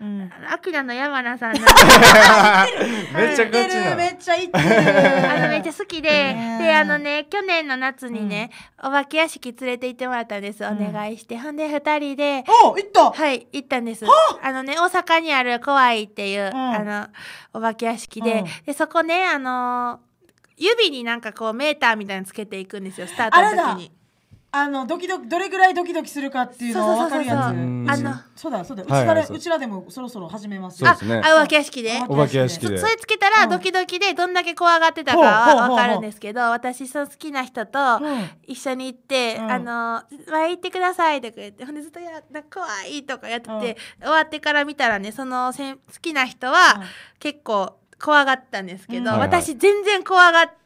うん。アキラの山名さん めっちゃガチめっちゃいってる。あのめっちゃ好きで、であのね去年の夏にね、うん、お化け屋敷連れて行ってもらったんです。お願いして、うん、ほんで二人で。お行った。はい行ったんです。あのね大阪にある怖いっていう、うん、あのお化け屋敷で、でそこねあのー、指になんかこうメーターみたいにつけていくんですよスタートの時に。あのドキドキどれぐらいドキドキするかっていうのを分かるやつ。そううあそうだそうだ。うちら、はい、うちらでもそろそろ始めます。そうですね。あ、お化け屋敷で。お化け屋敷で。それつけたらドキドキでどんだけ怖がってたかは分かるんですけど、私その好きな人と一緒に行って、うん、あの前行ってくださいとか言って、ほんでずっとや怖いとかやってて、うん、終わってから見たらね、そのせ好きな人は結構怖がったんですけど、うん私全然怖がって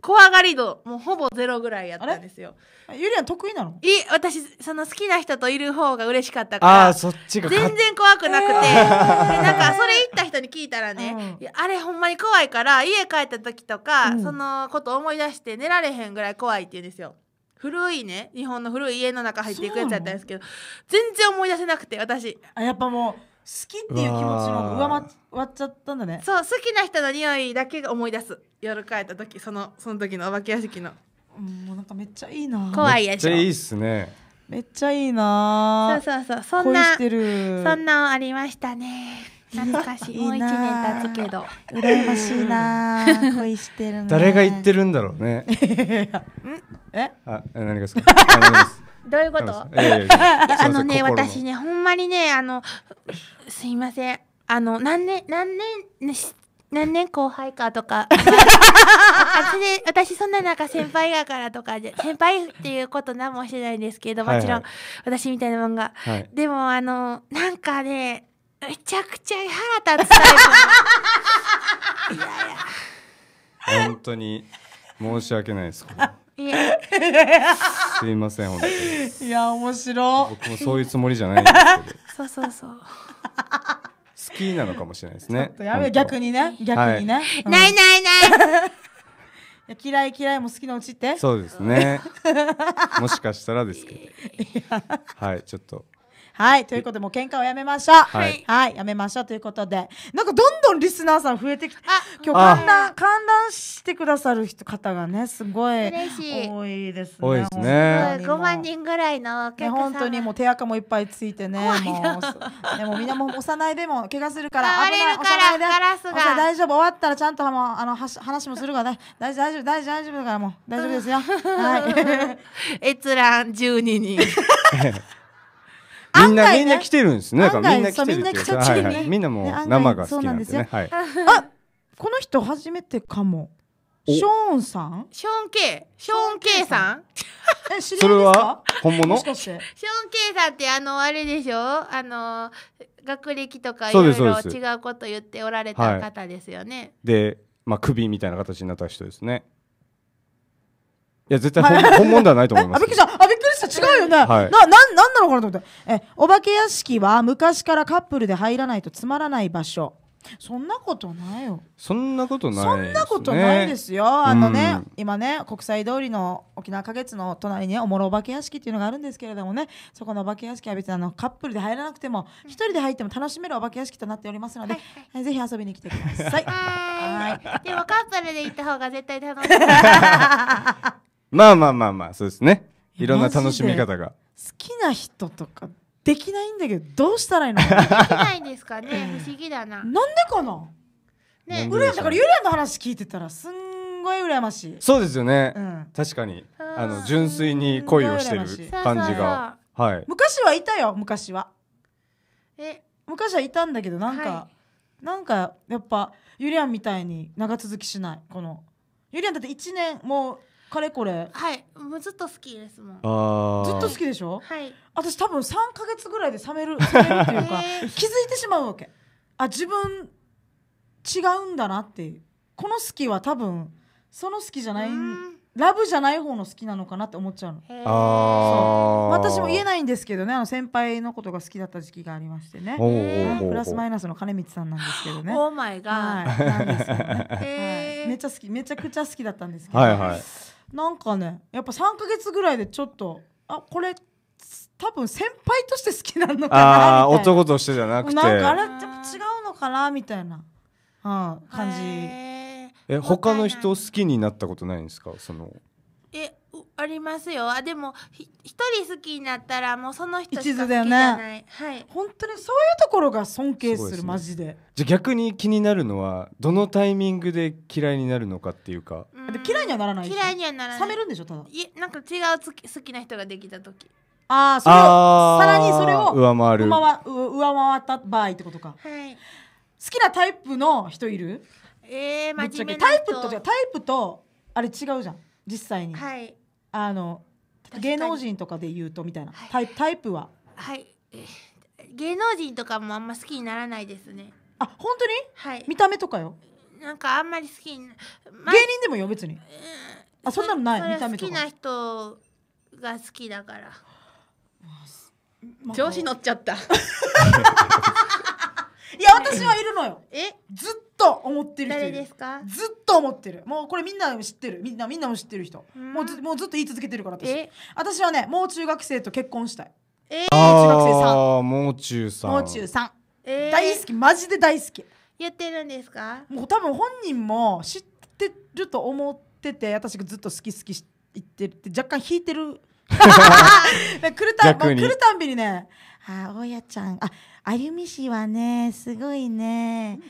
怖がり度もうほぼゼロぐらいやったんですよゆりやん得意なのい私その好きな人といる方が嬉しかったからあそっちが全然怖くなくて、えー、なんかそれ行った人に聞いたらね、うん、あれほんまに怖いから家帰った時とか、うん、そのこと思い出して寝られへんぐらい怖いって言うんですよ古いね日本の古い家の中入っていくやつやったんですけど全然思い出せなくて私あやっぱもう好きっていう気持ちも上回っちゃったんだねそう好きな人の匂いだけが思い出す夜帰った時そのその時のお化け屋敷のもうなんかめっちゃいいな怖いやつ。めっちゃいいっすねめっちゃいいなそうそうそうそんなそんなありましたね懐かしいもう一年経つけど羨ましいな 恋してる誰が言ってるんだろうね んえあ何がですかどういうこと あのね私ねほんまにねあのすいませんあの何年何年ね何年後輩かとか 私そんな中先輩やからとかで先輩っていうことなんもしてないんですけどもちろん私みたいなもんが、はい、でもあのなんかねめちゃくちゃ腹立つタイプ いやいや本当に申し訳ないです すいません本当にいや面白い僕もそういうつもりじゃないんですけど そうそうそう好きなのかもしれないですねやめ逆にね逆にね、はいうん、ないないない嫌い嫌いも好きなうちってそうですねもしかしたらですけどはいちょっとはい、ということでもう喧嘩をやめましょう。はい、はい、やめましょうということで、なんかどんどんリスナーさん増えてきて、今日観覧観覧してくださる人方がねすごい多いですね。多いですね。五万人ぐらいのね本当にもう手垢もいっぱいついてね、もうでもみんなも押さないでも怪我するから危ない押さなガラスが大丈夫終わったらちゃんともあの話もするからね大丈夫大丈夫大丈夫だからもう大丈夫ですよ。はい。閲覧十二人。みんな、みんな来てるんですね。だみんな来てるっていうか、はいはい、みんなもう生が好きなんですね。はい、あ、この人初めてかも。ショーンさん？ショーン K、ショーン K さん？それは本物？ショーン K さんってあのあれでしょ？あの学歴とかいろいろ違うこと言っておられた方ですよね。でまあ首みたいな形になった人ですね。や絶対本,、本物ではないと思いまあ、びっくりした。あ、びっくりした。違うよね。はいな、なん、なんなのかなと思って。え、お化け屋敷は昔からカップルで入らないとつまらない場所。そんなことないよ。そんなことないそんなことないですよ。あのね、うん今ね、国際通りの沖縄花月の隣にねおもろお化け屋敷っていうのがあるんですけれどもね、そこのお化け屋敷は別にあのカップルで入らなくても、一人で入っても楽しめるお化け屋敷となっておりますので、はいはいぜひ遊びに来てくださ い。はい。でもカップルで行った方が絶対楽しい。まあまあまあまあ、そうですね。いろんな楽しみ方が。好きな人とかできないんだけど、どうしたらいいのできないんですかね。不思議だな。なんでかな。ね、うらやだからゆりやんの話聞いてたらすんごい羨ましい。そうですよね。うん、確かにあの純粋に恋をしてる感じが。はい。昔はいたよ昔は。え昔はいたんだけどなんか、はい、なんかやっぱゆりやんみたいに長続きしないこのゆりやんだって1年もうかれこれはいもうずっと好きですもんあずっと好きでしょはい私多分3か月ぐらいで冷める冷めるっていうか、気づいてしまうわけあ自分違うんだなっていうこの好きは多分その好きじゃないラブじゃない方の好きなのかなって思っちゃうのそう私も言えないんですけどねあの先輩のことが好きだった時期がありましてねプラスマイナスの金光さんなんですけどね めちゃ好きめちゃくちゃ好きだったんですけど、はいはいなんかねやっぱ3か月ぐらいでちょっとあこれ多分先輩として好きなのかなみたいな男としてじゃなくてなんかあれっ違うのかなみたいな、はあ、感じえ他の人好きになったことないんですかそのありますよあでも一人好きになったらもうその人しか好きじゃない、ね、はい本当にそういうところが尊敬する、ね、マジでじゃ逆に気になるのはどのタイミングで嫌いになるのかっていうか嫌いにはならない嫌いにはならない冷めるんでしょただいなんか違うつ好きな人ができた時ああそれをさらにそれを上回る上回った場合ってことか、はい、好きなタイプの人いるえー、真面目タイプとタイプとあれ違うじゃん実際に、はい、あの芸能人とかで言うとみたいな、はい、タイタイプははい芸能人とかもあんま好きにならないですねあ本当に、はい、見た目とかよなんかあんまり好きに、ま、芸人でもよ別に、うん、あそんなのない見た目とか好きな人が好きだから、まあ、調子乗っちゃった いや私はいるのよえずっと思ってる人い誰ですかずっと思ってるもうこれみんなも知ってるみんなみんなも知ってる人もうずもうずっと言い続けてるから私私はねもう中学生と結婚したいえー、中学生さんああ、もう中さん。もう中さんえー、大好きマジで大好き言ってるんですかもう多分本人も知ってると思ってて私がずっと好き好きし言ってるって若干引いてる で来来るたんびにねあ大家ちゃんああゆみ氏はねすごいね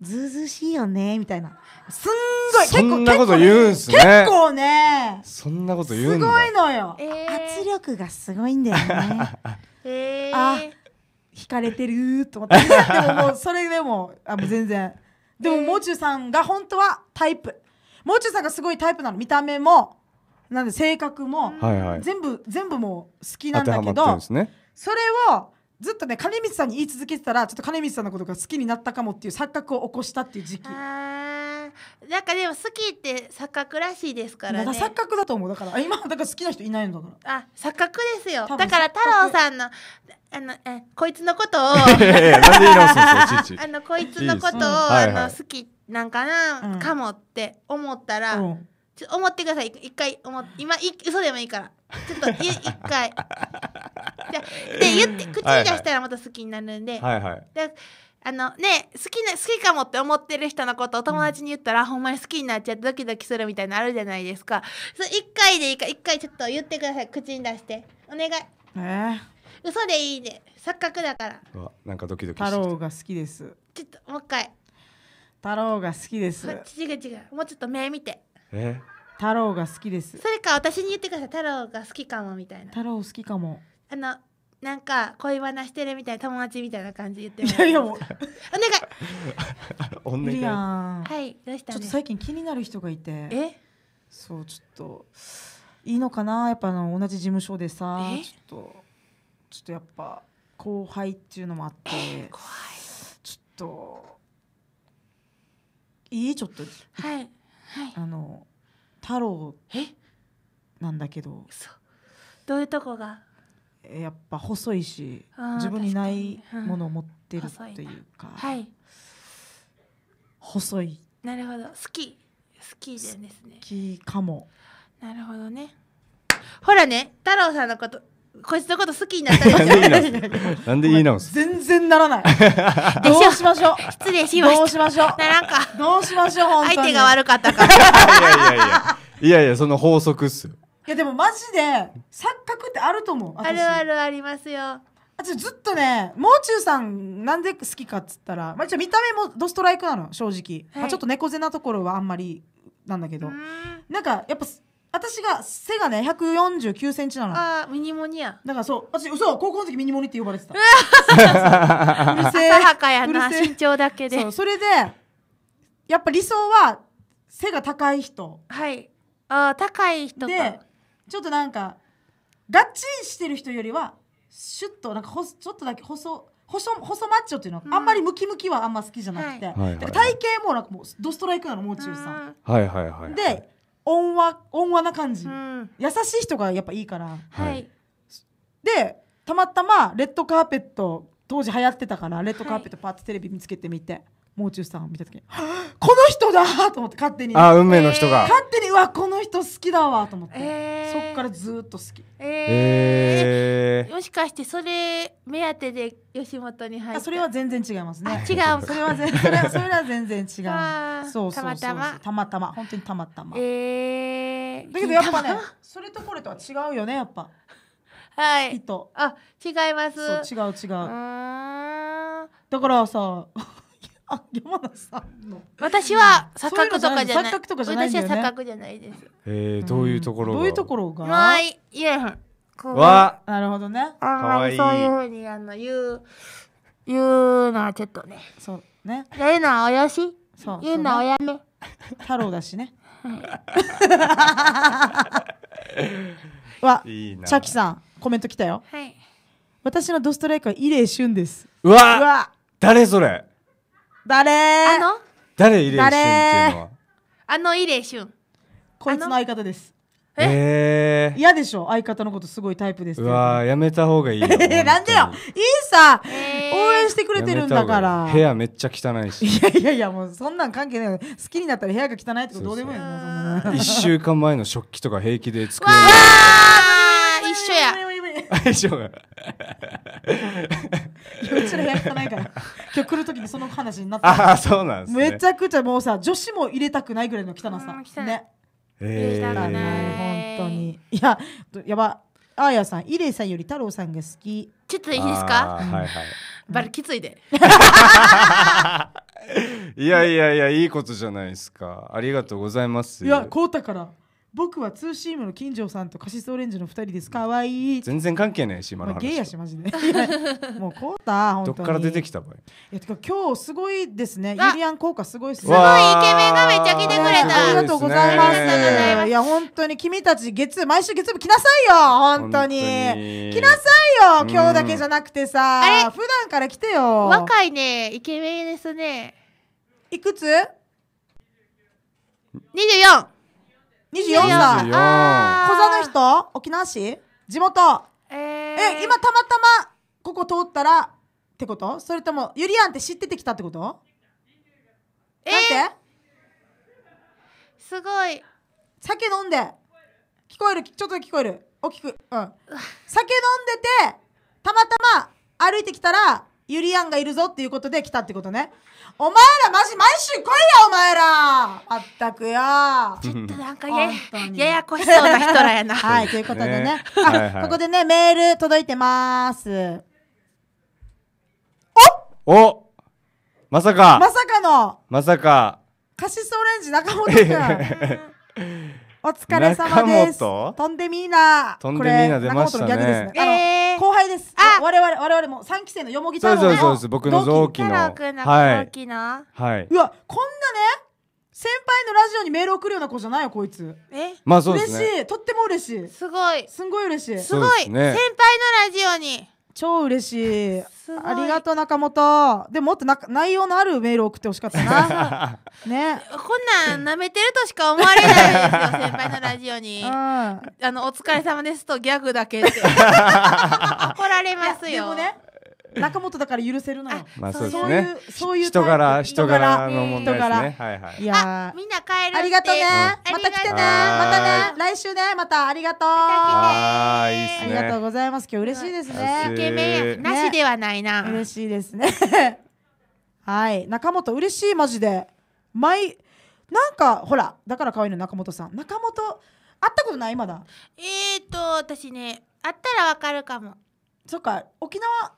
ずうずうしいよねみたいなすんごいそんなこと言うんすね結構ねそんなこと言うんすごいのよ、えー、圧力がすごいんだよね、えー、あ引かれてると思ってでももうそれでもあもう全然でももうゅさんが本当はタイプもうゅさんがすごいタイプなの見た目もなんで性格も、はいはい、全部全部もう好きなんだけど、ですね、それをずっとね金光さんに言い続けてたらちょっと金光さんのことが好きになったかもっていう錯覚を起こしたっていう時期なんかでも好きって錯覚らしいですからねまだ錯覚だと思うだから今だから好きな人いないんだからあ錯覚ですよだから太郎さんのあのえこいつのことを あのこいつのことを、いあの好きなんかな、うん、かもって思ったら、うんちょ思ってください一回思今い嘘でもいいからちょっとい一回で言って口に出したらまた好きになるんで,、はいはい、であのね好きな好きかもって思ってる人のことを友達に言ったら、うん、ほんまに好きになっちゃってドキドキするみたいなのあるじゃないですかそ一回でいいか一回ちょっと言ってください口に出してお願いえー、嘘でいいで、ね、錯覚だからわなんかドキドキ太郎が好きですちょっともう一回太郎が好きです違う違うもうちょっと目見てえ太郎が好きですそれか私に言ってください太郎が好きかもみたいな太郎好きかもあのなんか恋バナしてるみたいな友達みたいな感じ言ってもいやいやもうお願い お願いはいどうした、ちょっと最近気になる人がいてえそうちょっといいのかなやっぱあの同じ事務所でさちょっとちょっとやっぱ後輩っていうのもあって怖いちょっといいちょっとはいあの太郎なんだけどどういうとこがやっぱ細いし自分にないものを持ってるというか、うん細いはい、細いなるほど好き好きでですね好きかもなるほどねほらね太郎さんのことこいつのこと好きになったらなんで言い直す 全然ならない どうしましょう失礼しましどうしましょうなんかどうしましょう相手が悪かったからいやいやいや いやいやその法則っすよいやでもマジで錯覚ってあると思うあるあるありますよあずっとねもう中さんなんで好きかっつったら、まあ、見た目もドストライクなの正直、はい、まあ、ちょっと猫背なところはあんまりなんだけどんなんかやっぱ私が背がね149センチなのああミニモニアだからそう私嘘高校の時ミニモニって呼ばれてた うるせえ浅はかやなうえ身長だけでそうそれでやっぱ理想は背が高い人はいああ高い人でちょっとなんかがっちりしてる人よりはシュッとなんかほちょっとだけ細細細マッチョっていうのは、うんあんまりムキムキはあんま好きじゃなくて、はい体型もなんかもうドストライクなのもう中さん、はいはいはいはい。で温和温和な感じ、うん、優しい人がやっぱいいから、はい、でたまたまレッドカーペット当時流行ってたからレッドカーペットパッてテレビ見つけてみて、もう中さん見た時にこの人だと思って勝手にあ運命の人が勝手にわこの人好きだわと思って、えー、そっからずっと好きえー、えもしかしてそれ目当てで吉本に入ったそれは全然違いますね違うそれは全そそれは全然違う そうたまたまたまたま本当にたまたまえー、だけどやっぱねそれとこれとは違うよねやっぱはい。っと。あ、違います。そう、違う違う。だからさ、あ、山田さんの。私は錯覚とかじゃない。錯覚とかじゃない、私は錯覚じゃないです。えー、どういうところが、うん、どういうところがはい、言えへん。わなるほどね。ああ、そういうふうに、あの、言う、言うのはちょっとね。そうね。言うのはおよし。そう。言うのはおやめ。太郎だしね。わ、いいチャキさん、コメント来たよ。はい。私のドストライクはイレイシュンです。うわうわ誰それ誰あの誰入れ俊っていうのはあのイレシュンこいつの相方ですえ嫌、でしょ相方のことすごいタイプですうわやめた方がいいよなんでよいいさ、応援してくれてるんだから部屋めっちゃ汚いしいやいやいやもうそんなん関係ない好きになったら部屋が汚いってとどうでもいいよ1週間前の食器とか平気で作れる相性がうちらやっないから今日来る時にその話になったああそうなんですねめちゃくちゃもうさ女子も入れたくないぐらいの汚さ、ん、ねええ、ね本当にいややばあやさんイレイさんより太郎さんが好きちょっといいですかはいはいバルきついで いやいやいやいいことじゃないですかありがとうございますいやこうたから僕はツーシームの金城さんとカシスオレンジの二人ですかわいい全然関係ないし今の話、まあ、ゲイやしマジで もうこうた本当にどっから出てきたばいやてか今日すごいですねゆリアン効果すごいですねすごいイケメンがめっちゃ来てくれたありがとうございますいや本当に君たち月毎週月曜日来なさいよ本当に来なさいよ今日だけじゃなくてさ、うん、普段から来てよ若いねイケメンですねいくつ 24! 24歳。小座の人沖縄市地元えー、え、今たまたまここ通ったらってことそれとも、ゆりやんって知っててきたってことえー、なんてすごい。酒飲んで。聞こえる、ちょっと聞こえる。大きく。うん。酒飲んでて、たまたま歩いてきたら、ゆりやんがいるぞっていうことで来たってことね。お前らマジ毎週来いやお前らあったくよちょっとなんかやややこしそうな人らやな はいということでね、ね、あ、はいはい、ここでねメール届いてますおおまさかまさかのまさかカシスオレンジ中本くん お疲れ様です飛んでみーな飛んでみーな出ましたねね、えー、後輩ですあ我々我々も3期生のよもぎちゃんそうそうそう僕の同期のはい、はい、うわこんなね先輩のラジオにメール送るような子じゃないよこいつえまあそうですね嬉しいとっても嬉しいすごいすごい嬉しいすごい、ね、先輩のラジオに超嬉しいありがとう中本でもっとな内容のあるメール送ってほしかったな ねこんなん舐めてるとしか思われないですよ先輩のラジオに、うん、あのお疲れ様ですとギャグだけって 怒られますよでもね中 本だから許せるのよ。まあそうですね。そういう人柄人柄の問題ですね。はいはい。いやみんな帰るありがとうね。また来てね。またね。来週ねまたありがとう。ありがとうございます。今日嬉しいですね。イケメンなしではないな。嬉しいですね。はい中本嬉しいマジで。毎なんかほらだから可愛いの中本さん。中本会ったことないまだ。えっと私ね会ったらわかるかも。そっか沖縄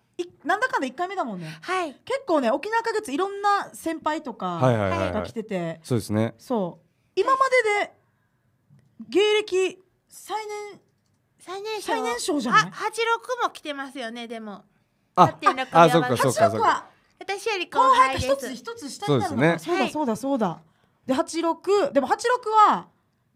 なんだかんだ一回目だもんね、はい、結構ね沖縄花月いろんな先輩とかが来てて、はいはい、そうですねそう今までで芸歴最年最年少最年少じゃないあ八六も来てますよねでもあああそうかそうかそうか私より後輩ですが一つ一つ下になるのそう、だそうだそうだ、で八六でも八六は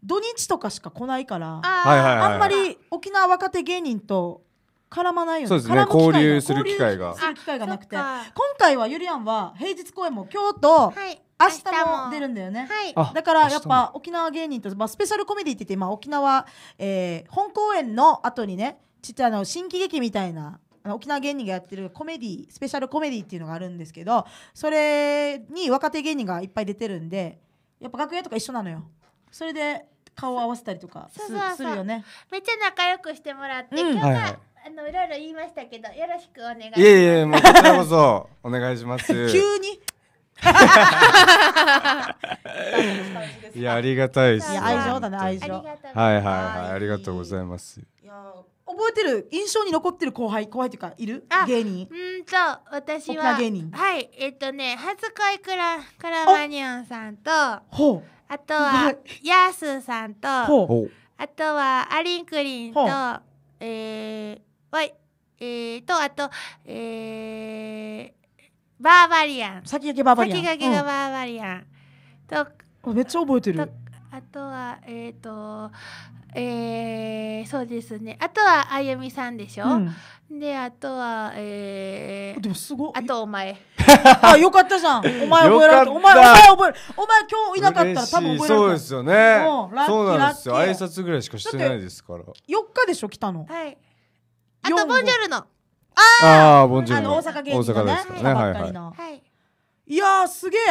土日とかしか来ないからあ,、あんまり沖縄若手芸人と絡まないよね。そね交流する機会が。する機会がなくて。今回はゆりやんは平日公演も今日と、明日も出るんだよね、はい、だからやっぱ沖縄芸人と、まあ、スペシャルコメディって言って今沖縄、えー、本公演の後にねちっちゃいの新喜劇みたいな沖縄芸人がやってるコメディスペシャルコメディっていうのがあるんですけどそれに若手芸人がいっぱい出てるんでやっぱ楽屋とか一緒なのよそれで顔を合わせたりとかそうするよねめっちゃ仲良くしてもらって、うん、今日が、はいはいあのいろいろ言いましたけどよろしくお願いします。いえいえもうこちらこそ お願いします。急に。いやありがたいです愛情だね愛情。はいはいはいありがとうございます。いや覚えてる印象に残ってる後輩後輩っていうかいる芸人うんと私ははいえっ、とね初恋クラクラマニオンさんとあとはヤースさんとあとはアリンクリンとえーはえー、とあと、えー、バーバリアン先駆けバーバリアン先駆けがバーバリアン、うん、とめっちゃ覚えてるあとはえっ、ー、とえー、そうですねあとはあゆみさんでしょ、うん、であとはえー、でもすごあとお前 あよかったじゃんお前覚えられたお前お前覚えお前今日いなかったら多分覚えられたそうですよねそうなんですよ挨拶ぐらいしかしてないですから4日でしょ来たのはいあとボンジョルのああボンジョルの大阪芸人のねですねはいはい、はい、いやすげえ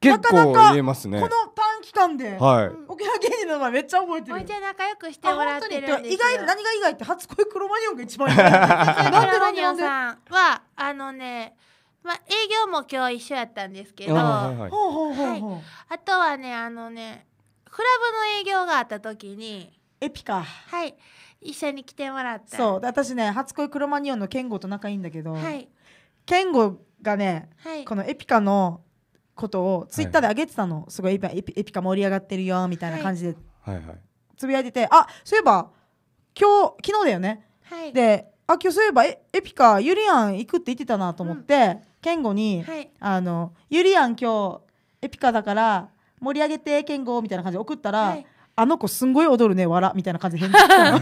結構言えますねこの短期間で、はい、沖縄芸人の名前めっちゃ覚えてるめっちゃ仲良くしてもらってるんです意外何が意外って初恋クロマニオンが一番意外初恋クロマニオンさんはあのねまあ、営業も今日一緒やったんですけどあはいはいはい、あとはねあのねクラブの営業があった時にエピかはい一緒に来てもらったそう私ね初恋クロマニオンの健吾と仲いいんだけど、はい、健吾がね、はい、このエピカのことをツイッターで上げてたの、はい、すごいエピエピカ盛り上がってるよみたいな感じでつぶやいてて、はいはい、あそういえば今日昨日だよね、はい、であ今日そういえばエピカゆりやん行くって言ってたなと思って、うん、健吾に、はい、あの「ゆりやん今日エピカだから盛り上げて健吾」みたいな感じで送ったら、はいあの子すんごい踊るね、わらみたいな感じで返事したの。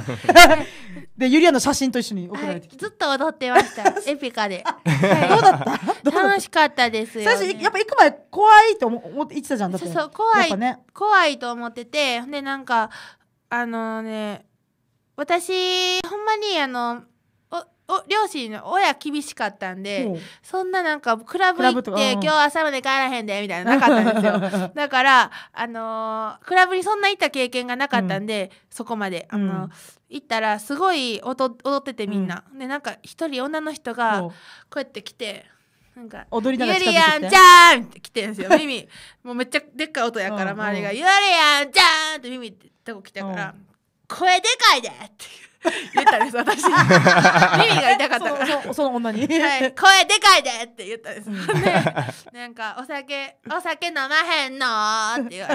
で、ゆりやの写真と一緒に送られてきて、ずっと踊ってました。エピカで。どうだった楽しかったですよ、ね、最初、やっぱ行く前怖いと思って言ってたじゃん、だって。そうそう、怖い、ね、怖いと思ってて、で、なんか、あのね、私、ほんまにあの、お両親の親厳しかったんで、そんななんかクラブ行って今日朝まで帰らへんでみたいななかったんですよ だからあのー、クラブにそんな行った経験がなかったんで、うん、そこまで、あのー、行ったらすごい踊っててみんな、うん、でなんか一人女の人がこうやって来て。なんか、踊りゆりやんちゃんって来てるんですよ、耳。もうめっちゃでっかい音やから、周りが、ゆりやんちゃんって耳ってとこ来たから、声でかいでってう。言ったんです、私。耳が痛かったから。そその女に、はい。声でかいでって言ったんです。で、なんか、お酒、お酒飲まへんのって言わ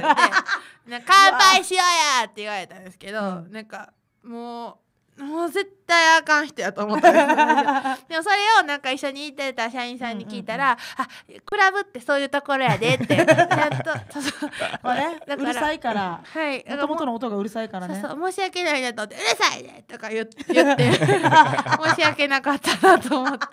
れて、乾杯しようやって言われたんですけど、なんか、もう、もう絶対あかん人やと思ったで でもそれをなんか一緒にいてた社員さんに聞いたら「あクラブってそういうところやで」ってちゃんとね、だからうるさいからはいもともとの音がうるさいからね申し訳ないなと思って「うるさいね」とか言って 申し訳なかったなと思って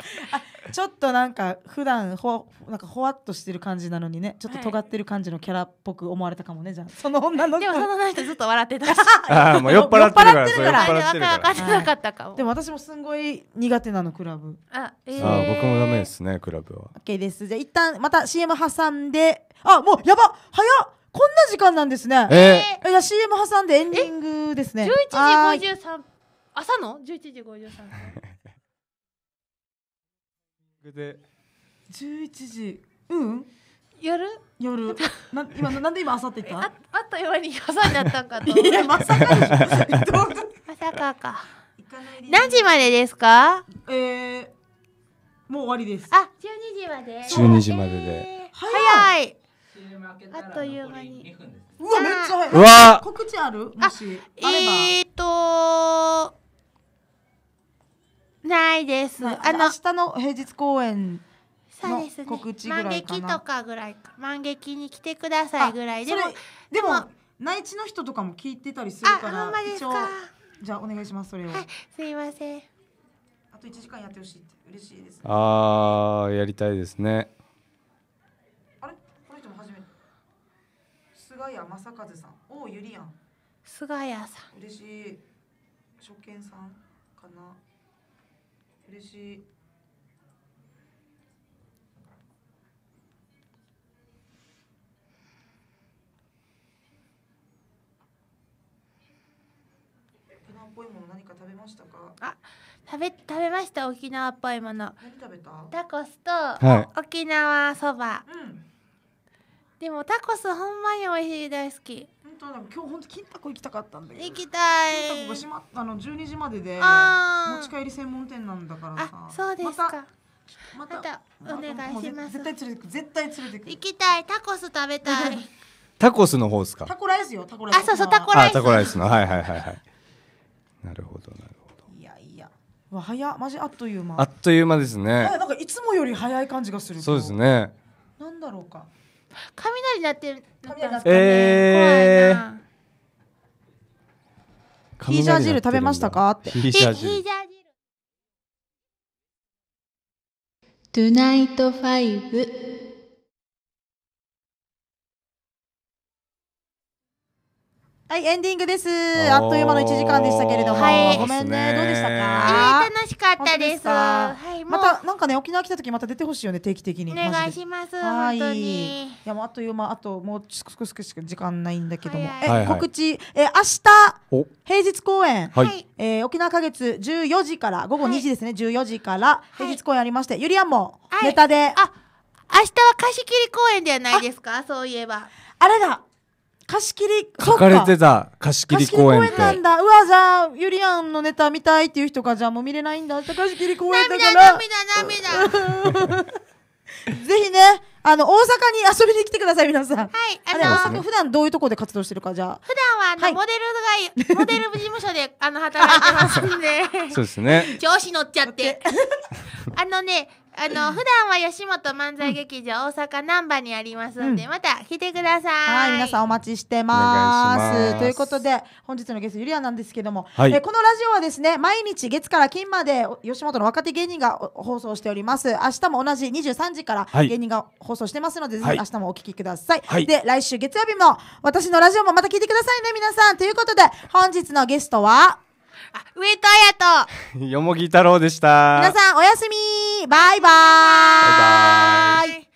ちょっとなんか普段ほなんかほわっとしてる感じなのにねちょっと尖ってる感じのキャラっぽく思われたかもねじゃあその女の子でもその人ずっと笑ってたしああもう酔っ払ってるから酔っ払ってるから分かってなかったかかでも私もすんごい苦手なのクラブあ、えー、あ僕もダメですねクラブは OK ですじゃあ一旦また CM 挟んであもうやば早っこんな時間なんですねえー、じゃあ CM 挟んでエンディングですね11時53朝の11時53分で11時うん夜夜な今なんで今朝って言ったああっというに朝になったんかといやまさか まさかか何時までですかえー、もう終わりです。あ、十二時まで。十二時までで。早い。あっという間に。うわ、めっちゃ早い。うわ告知あるもし。えーとないです。あの、明日の平日公演。そうですね。告知満劇とかぐらいか。満劇に来てくださいぐらいでも。でも、内地の人とかも聞いてたりするから。あ、ほんまですか。じゃあお願いしますそれを。すいません。あと1時間やってほしいって嬉しいです、ね、ああやりたいですね。あれこの人も初めて。菅谷正和さん、おゆりやん。菅谷さん。嬉しい。初見さんかな。嬉しい。ぽいもの何か食べましたかあ食べ食べました沖縄っぽいもの何食べたタコスと、はい、沖縄そば、うん、でもタコスほんまに美味しい大好き本当今日本当金太子行きたかったんだけど行きたい金太子が閉まっの十二時までで持ち帰り専門店なんだからさあそうですかまたお願いします絶対連れて絶対連れてく行きたいタコス食べたい タコスの方ですかタコライスよタコライスあそうそうタコライスタコライスのはいはいはいはいなるほどなるほどいやいやわ早マジあっという間あっという間ですねなんかいつもより早い感じがするそうですねなんだろうか雷鳴ってる雷鳴ってる、えー、怖いなージャール食べましたかってヒージャージ汁トゥナイトファイブはいエンディングですあっという間の1時間でしたけれども、はい、ごめんねどうでしたか、えー、楽しかったですはいまたなんかね沖縄来た時また出てほしいよね定期的にお願いします本当にいやもうあっという間あともうすくすくしか時間ないんだけども、はいはい、え、告知え明日平日公演、はい、えー、沖縄花月14時から午後2時ですね、はい、14時から平日公演ありまして、ゆりやんもネタで、はい、あ明日は貸し切り公演ではないですかそういえばあれだ貸し切り書かれてた貸し切り公演なんだうわじゃあゆりやんのネタ見たいっていう人がじゃあもう見れないんだ貸し切り公演だから涙涙涙ぜひねあの大阪に遊びに来てください皆さんはいあの普段どういうところで活動してるかじゃあ普段はあの、はモデルが モデル事務所であの働いてますんで そうですね調子乗っちゃってあのねあの普段は吉本漫才劇場大阪難波にありますので、うんまた来てくださはい、皆さんお待ちしてまますということで、本日のゲストゆりやなんですけども、はいえこのラジオはですね、毎日月から金まで吉本の若手芸人が放送しております。明日も同じ23時から芸人が放送してますので、はぜいひ明日もお聞きください。はいで、来週月曜日も私のラジオもまた聞いてくださいね、皆さん。ということで、本日のゲストはあ、上戸彩と、よもぎ太郎でした。皆さん、おやすみバイバーイバイバーイ